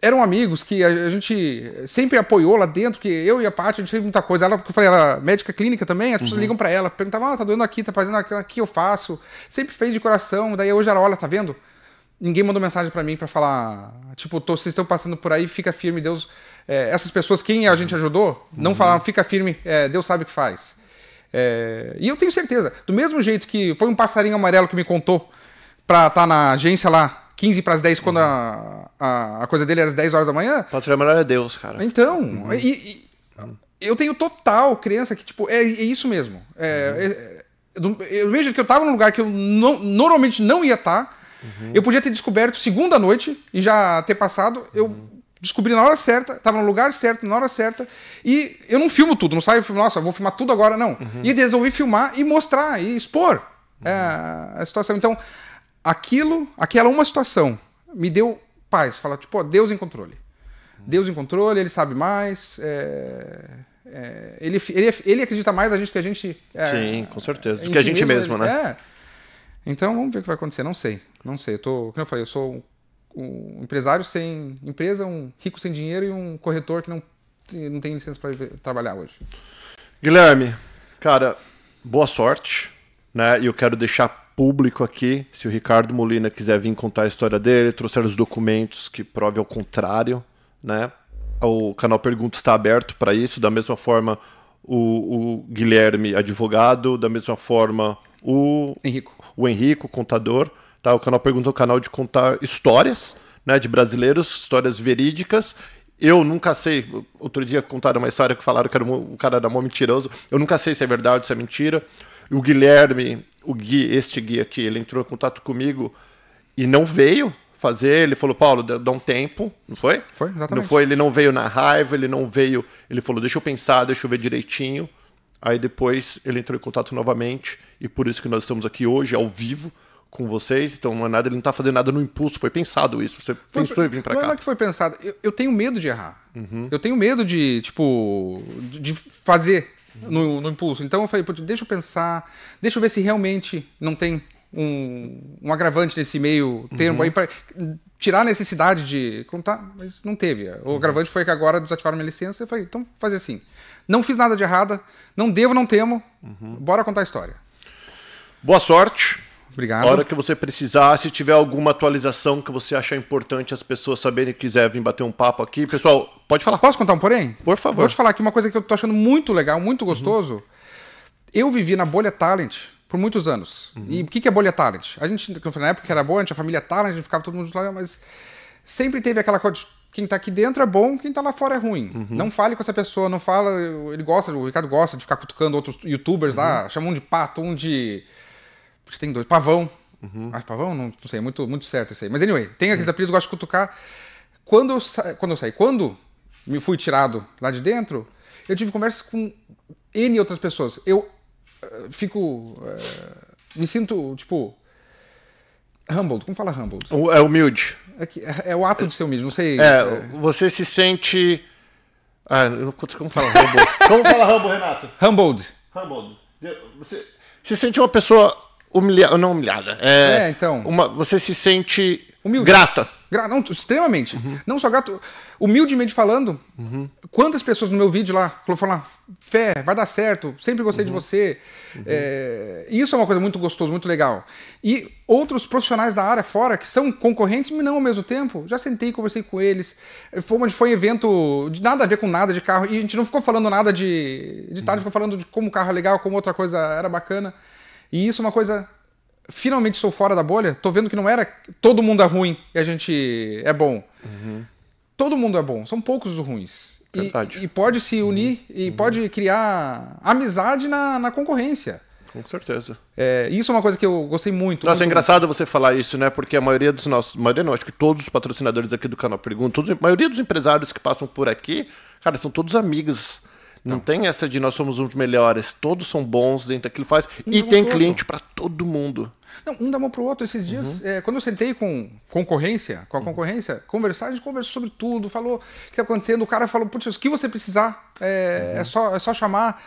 eram amigos que a, gente sempre apoiou lá dentro, que eu e a Paty, a gente fez muita coisa. Ela, porque eu falei, ela é médica clínica também, as pessoas uhum. ligam para ela, perguntavam, ah, tá doendo aqui, tá fazendo aquilo aqui, eu faço. Sempre fez de coração, daí hoje ela olha, tá vendo? Ninguém mandou mensagem para mim para falar, tipo, tô, vocês estão passando por aí, fica firme, Deus. É, essas pessoas, quem a gente uhum. ajudou, não uhum. falaram, fica firme, é, Deus sabe o que faz. É, e eu tenho certeza, do mesmo jeito que foi um passarinho amarelo que me contou pra estar tá na agência lá 15 para as 10 quando a, a, a, coisa dele era às 10 horas da manhã. Passarinho amarelo é Deus, cara. Então, uhum. e, e uhum. eu tenho total crença que, tipo, é, é isso mesmo. É, uhum. é, é, do, eu vejo que eu estava num lugar que eu não, normalmente não ia estar. Tá, uhum. eu podia ter descoberto segunda noite e já ter passado. Eu uhum descobri na hora certa, estava no lugar certo, na hora certa. E eu não filmo tudo, não saio filme, nossa, vou filmar tudo agora, não. Uhum. E resolvi filmar e mostrar e expor uhum. é, a situação. Então, aquilo, aquela uma situação me deu paz, falar, tipo, ó, Deus em controle. Uhum. Deus em controle, ele sabe mais. É, é, ele, ele, ele acredita mais na gente que a gente. É, Sim, com certeza. Do que a gente mesmo, mesmo ele, né? É. Então vamos ver o que vai acontecer. Não sei. Não sei. Eu tô, como eu falei, eu sou um empresário sem empresa, um rico sem dinheiro e um corretor que não, não tem licença para trabalhar hoje. Guilherme, cara, boa sorte. Né? E eu quero deixar público aqui, se o Ricardo Molina quiser vir contar a história dele, trouxer os documentos que provem ao contrário, né? O canal Pergunta está aberto para isso. Da mesma forma, o, o Guilherme, advogado, da mesma forma, o Henrico, o Henrico contador. Tá? O canal Pergunta é um canal de contar histórias né, de brasileiros, histórias verídicas. Eu nunca sei. Outro dia contaram uma história que falaram que era o cara era mão mentiroso. Eu nunca sei se é verdade, ou se é mentira. O Guilherme, o Gui, este Gui aqui, ele entrou em contato comigo e não veio fazer. Ele falou, Paulo, dá um tempo, não foi? Foi, exatamente. Não foi, ele não veio na raiva, ele não veio. Ele falou, deixa eu pensar, deixa eu ver direitinho. Aí depois ele entrou em contato novamente e por isso que nós estamos aqui hoje, ao vivo, com vocês, então não é nada, ele não está fazendo nada no impulso, foi pensado isso, você foi, pensou em vir para cá. Não é que foi pensado, eu, eu tenho medo de errar. Uhum. Eu tenho medo de, tipo, de fazer uhum. no, no, impulso. Então eu falei, deixa eu pensar, deixa eu ver se realmente não tem um, um agravante nesse meio termo uhum. aí para tirar a necessidade de contar, mas não teve. O uhum. agravante foi que agora desativaram minha licença, eu falei, então fazer assim. Não fiz nada de errado, não devo, não temo, uhum. bora contar a história. Boa sorte. Obrigado. A hora que você precisar, se tiver alguma atualização que você achar importante as pessoas saberem e quiser vir bater um papo aqui, pessoal, pode falar. Posso contar um porém? Por favor. Vou te falar aqui uma coisa que eu tô achando muito legal, muito uhum. gostoso. Uhum. Eu vivi na bolha Talent por muitos anos. Uhum. E o que é bolha Talent? A gente, na época que era boa, a gente a família Talent, a gente ficava todo mundo lá, mas sempre teve aquela coisa de quem tá aqui dentro é bom, quem tá lá fora é ruim. Uhum. Não fale com essa pessoa, não fala. Ele gosta, o Ricardo gosta de ficar cutucando outros youtubers lá, uhum. chama um de pato, um de Acho que tem dois. Pavão. Uhum. Mas pavão, não, não, sei, muito, muito certo isso aí. Mas anyway, tem aqueles uhum. apelidos que eu gosto de cutucar. Quando eu, sa... quando eu saí, quando me fui tirado lá de dentro, eu tive conversa com N outras pessoas. Eu uh, fico. Uh, me sinto, tipo. Humbled, como fala humbled? É humilde. É, é, é o ato de ser humilde, não sei. É, é... você se sente. Ah, não, como fala humble? como fala humble, Renato? Humbled. Humbled. Você se sente uma pessoa humilhada. Não humilhada. É, é então. Uma, você se sente Humilde. grata. Gra não, extremamente. Uhum. Não só grato. Humildemente falando, uhum. quantas pessoas no meu vídeo lá falaram: fé, vai dar certo, sempre gostei uhum. de você. Uhum. É, isso é uma coisa muito gostosa, muito legal. E outros profissionais da área fora, que são concorrentes, mas não ao mesmo tempo, já sentei conversei com eles. Foi, foi um evento de nada a ver com nada de carro, e a gente não ficou falando nada de, de tarde, uhum. ficou falando de como o carro é legal, como outra coisa era bacana. E isso é uma coisa. Finalmente estou fora da bolha, tô vendo que não era todo mundo é ruim e a gente é bom. Uhum. Todo mundo é bom, são poucos os ruins. E, e, pode se uhum. unir uhum. e uhum. pode criar amizade na, na concorrência. Com certeza. É, isso é uma coisa que eu gostei muito. Nossa, muito é engraçado muito. você falar isso, né? Porque a maioria dos nossos. Maioria não, acho que todos os patrocinadores aqui do canal Pergunto, todos, a maioria dos empresários que passam por aqui, cara, são todos amigos não. não tem essa de nós somos os melhores. Todos são bons dentro daquilo que faz. e tem cliente para todo mundo. Não, um dá mão para o outro. Esses uhum. dias, uhum. é, quando eu sentei com concorrência, com a uhum. concorrência, conversar, a gente conversou sobre tudo, falou o que está acontecendo. O cara falou, putz, o que você precisar? É, uhum. é, só, é só chamar.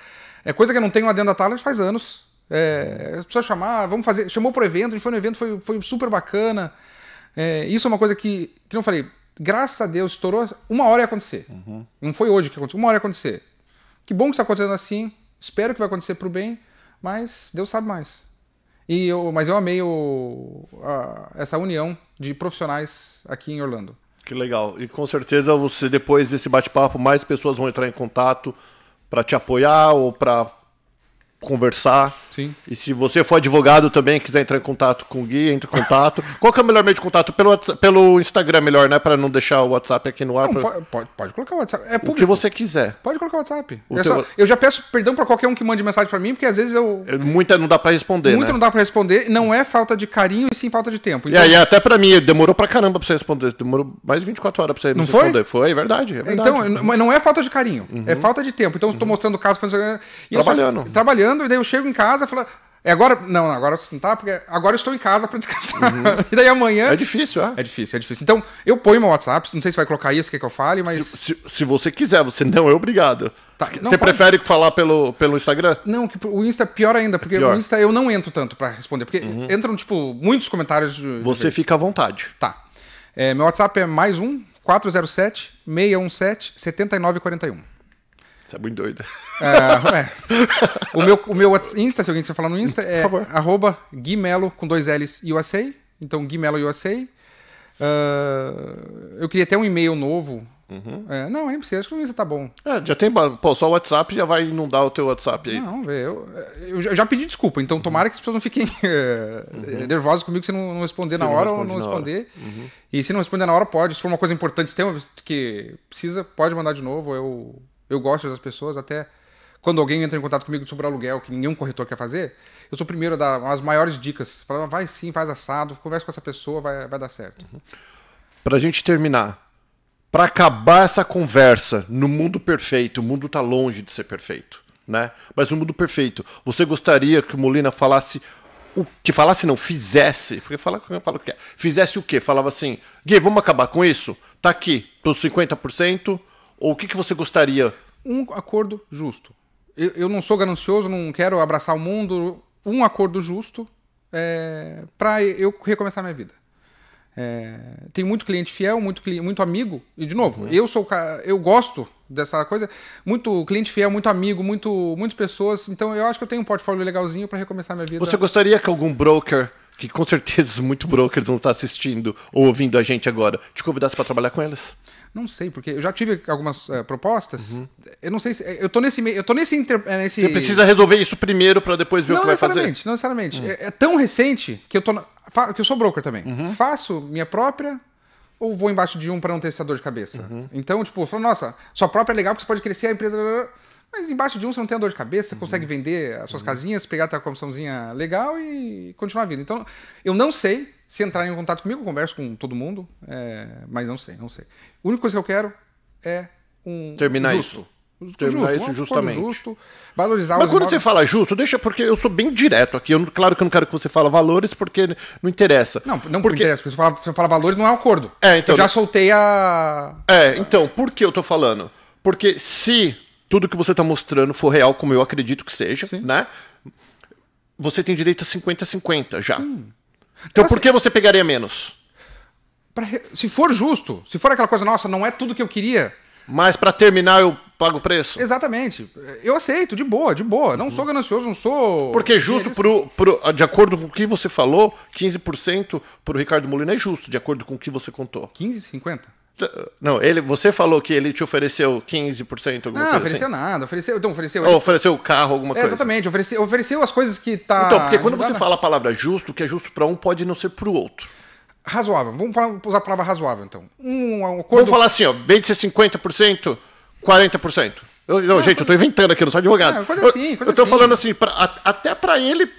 É coisa que eu não tenho lá dentro da Talent faz anos. É, é, só chamar, vamos fazer. Chamou pro evento, a gente foi no evento, foi, foi super bacana. É, isso é uma coisa que, que eu falei, graças a Deus, estourou. Uma hora ia acontecer. Uhum. Não foi hoje que aconteceu, uma hora ia acontecer que bom que está acontecendo assim, espero que vai acontecer para o bem, mas Deus sabe mais. E eu, mas eu amei o, a, essa união de profissionais aqui em Orlando. Que legal. E com certeza você, depois desse bate-papo, mais pessoas vão entrar em contato para te apoiar ou para conversar. Sim. E se você for advogado também quiser entrar em contato com o Gui, entre em contato. Qual que é o melhor meio de contato? Pelo, WhatsApp, pelo Instagram melhor, né? Para não deixar o WhatsApp aqui no ar. Não, pra... pode, pode, colocar o WhatsApp. É público. O que você quiser. Pode colocar o WhatsApp. O é teu... só... eu já peço perdão para qualquer um que mande mensagem para mim, porque às vezes eu... É, muita não dá para responder, Muita né? não dá para responder. Não é falta de carinho e sim falta de tempo. Então... E aí então- até para mim, demorou para caramba para você responder. Demorou mais de 24 horas para você não foi? responder. Foi? É verdade, é verdade. Então, não é falta de carinho. É uhum. É falta de tempo. Então, estou tô uhum. mostrando o caso... Trabalhando. Só... trabalhando trabalhando, e daí eu chego em casa e falo. É agora, não, tá, agora eu sentar porque agora estou em casa para descansar. Uhum. E daí amanhã. É difícil, é? É difícil, é difícil. Então, eu ponho meu WhatsApp, não sei se vai colocar isso, o que, que eu fale, mas. Se, se, se, você quiser, você não é obrigado. Tá, não, você pode... prefere falar pelo, pelo Instagram? Não, que o Insta é pior ainda, porque é pior. o Insta eu não entro tanto para responder, porque uhum. entram, tipo, muitos comentários. De, de você vez. fica à vontade. Tá. É, meu WhatsApp é mais um, 407 617 7941. Você tá é muito doida. É, é. O meu, o meu Insta, se alguém quiser falar no Insta, é arroba Guimelo com dois L's USA. Então, Guimelo USA. Uh, ah, eu queria até um e-mail novo. Uhum. É, não, nem precisa, acho que o Insta tá bom. É, já tem. Pô, só o WhatsApp já vai inundar o teu WhatsApp aí. Não, velho. Eu, eu, já pedi desculpa, então uhum. tomara que as pessoas não fiquem eh, uhum. nervosas comigo se não, não responder se na hora ou não responder. Uhum. E se não responder na hora, pode. Se for uma coisa importante, se tem uma que precisa, pode mandar de novo. Eu eu gosto das pessoas até quando alguém entra em contato comigo sobre aluguel, que nenhum corretor quer fazer, eu sou o primeiro a dar as maiores dicas. Falando, vai sim, faz assado, conversa com essa pessoa, vai, vai dar certo. Uhum. Para a gente terminar, para acabar essa conversa no mundo perfeito, o mundo está longe de ser perfeito, né? Mas no mundo perfeito, você gostaria que o Molina falasse o que falasse não, fizesse, porque fala, o que é. Fizesse o quê? Falava assim: "Gui, vamos acabar com isso? Tá aqui, pros 50%, ou o que, que você gostaria? Um acordo justo. Eu, eu não sou ganancioso, não quero abraçar o mundo. Um acordo justo é, para eu recomeçar minha vida. É, tem muito cliente fiel, muito, muito amigo. E, de novo, uhum. eu sou eu gosto dessa coisa. Muito cliente fiel, muito amigo, muito, muitas pessoas. Então, eu acho que eu tenho um portfólio legalzinho para recomeçar minha vida. Você gostaria que algum broker, que com certeza muito brokers vão estar assistindo ou ouvindo a gente agora, te convidasse para trabalhar com eles? Não sei, porque eu já tive algumas uh, propostas. Uhum. Eu não sei se. Eh, eu tô nesse. Eu tô nesse, inter, eh, nesse... Você precisa resolver isso primeiro para depois ver não o que vai fazer. Não necessariamente. Uhum. É, é, tão recente que eu tô. Na, que eu sou broker também. Uhum. Faço minha própria ou vou embaixo de um para não ter essa dor de cabeça? Uhum. Então, tipo, falo, nossa, sua própria é legal porque você pode crescer a empresa. Mas embaixo de um você não tem a dor de cabeça, uhum. consegue vender as suas uhum. casinhas, pegar a comissãozinha legal e continuar a vida. Então, eu não sei se entrarem em contato comigo, eu converso com todo mundo, é, mas não sei, não sei. A única coisa que eu quero é um Terminar justo. Isso. Terminar justo, isso justamente. Justo, valorizar Mas quando imóveis... você fala justo, deixa, porque eu sou bem direto aqui. Eu, claro que eu não quero que você fale valores, porque não interessa. Não, não porque... interessa, porque você fala, você fala valores, não é um acordo. É, então, eu já soltei a. É, então, por que eu tô falando? Porque se tudo que você está mostrando for real, como eu acredito que seja, Sim. né? Você tem direito a 50-50 já. Sim. Então por que você pegaria menos? Pra... Se for justo, se for aquela coisa, nossa, não é tudo que eu queria. Mas para terminar eu pago o preço? Exatamente. Eu aceito, de boa, de boa. Não sou ganancioso, não sou. Porque é justo, pro, pro, de acordo com o que você falou, 15% para o Ricardo Molina é justo, de acordo com o que você contou. 15,50%? Não, ele, você falou que ele te ofereceu 15% alguma não, coisa. Não, assim? ofereceu assim. nada, ofereceu. Então, ofereceu. Ou ofereceu o carro, alguma é, coisa. Exatamente, ofereceu, ofereceu as coisas que tá. Então, porque quando ajudada... você fala a palavra justo, o que é justo para um pode não ser para o outro. Razoável, vamos usar a palavra razoável, então. Um, um acordo... Vamos falar assim, ó, vem ser 50%, 40%. Eu, não, não, gente, eu tô inventando aqui, eu não sou advogado. Não, coisa assim, coisa eu, assim, eu tô assim. falando assim, pra, até para ele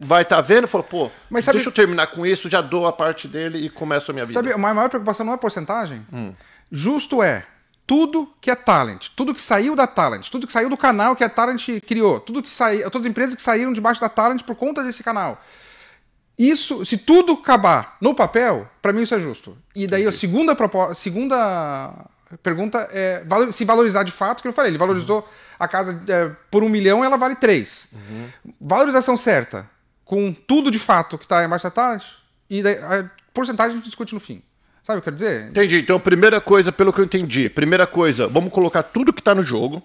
vai estar tá vendo falou, pô, Mas sabe, deixa eu terminar com isso, já dou a parte dele e começa a minha vida. Sabe, a maior preocupação não é a porcentagem. Hum. Justo é tudo que é talent, tudo que saiu da talent, tudo que saiu do canal que a talent criou, tudo que saiu, todas as empresas que saíram debaixo da talent por conta desse canal. Isso, se tudo acabar no papel, para mim isso é justo. E daí Entendi. a segunda proposta, segunda pergunta é se valorizar de fato, que eu falei, ele valorizou uhum. a casa é, por um milhão, ela vale três. Uhum. Valorização certa com tudo de fato que está embaixo da TARES e daí, a porcentagem a gente discute no fim. Sabe o que eu quero dizer? Entendi. Então, primeira coisa, pelo que eu entendi, primeira coisa, vamos colocar tudo que está no jogo.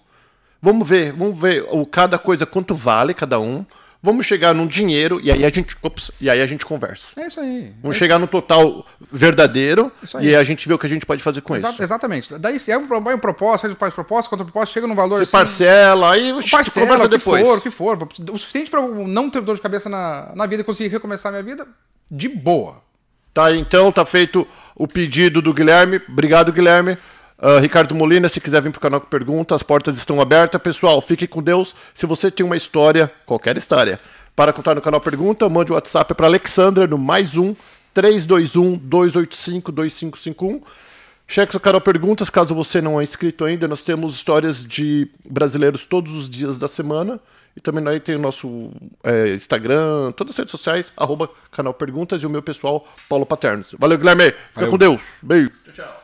Vamos ver, vamos ver o, cada coisa quanto vale cada um. Vamos chegar num dinheiro e aí a gente, ops, e aí a gente conversa. É isso aí. Vamos é chegar no total verdadeiro e aí a gente vê o que a gente pode fazer com Exa isso. Exatamente. Daí se é um, é um proposta, faz, faz proposta, contra proposta, chega num valor. Você assim, parcela, aí parcela, conversa depois. O que for, o que for. O suficiente para não ter dor de cabeça na, na vida e conseguir recomeçar a minha vida de boa. Tá, então tá feito o pedido do Guilherme. Obrigado, Guilherme. Uh, Ricardo Molina, se quiser vir para o canal com as portas estão abertas. Pessoal, fique com Deus. Se você tem uma história, qualquer história, para contar no canal Pergunta, mande o WhatsApp para Alexandra no mais um 321 285 2551. Cheque o canal Perguntas, caso você não é inscrito ainda. Nós temos histórias de brasileiros todos os dias da semana. E também aí tem o nosso é, Instagram, todas as redes sociais, arroba canal Perguntas e o meu pessoal, Paulo Paternos. Valeu, Guilherme. Fica Valeu. com Deus. Beijo. Tchau, tchau.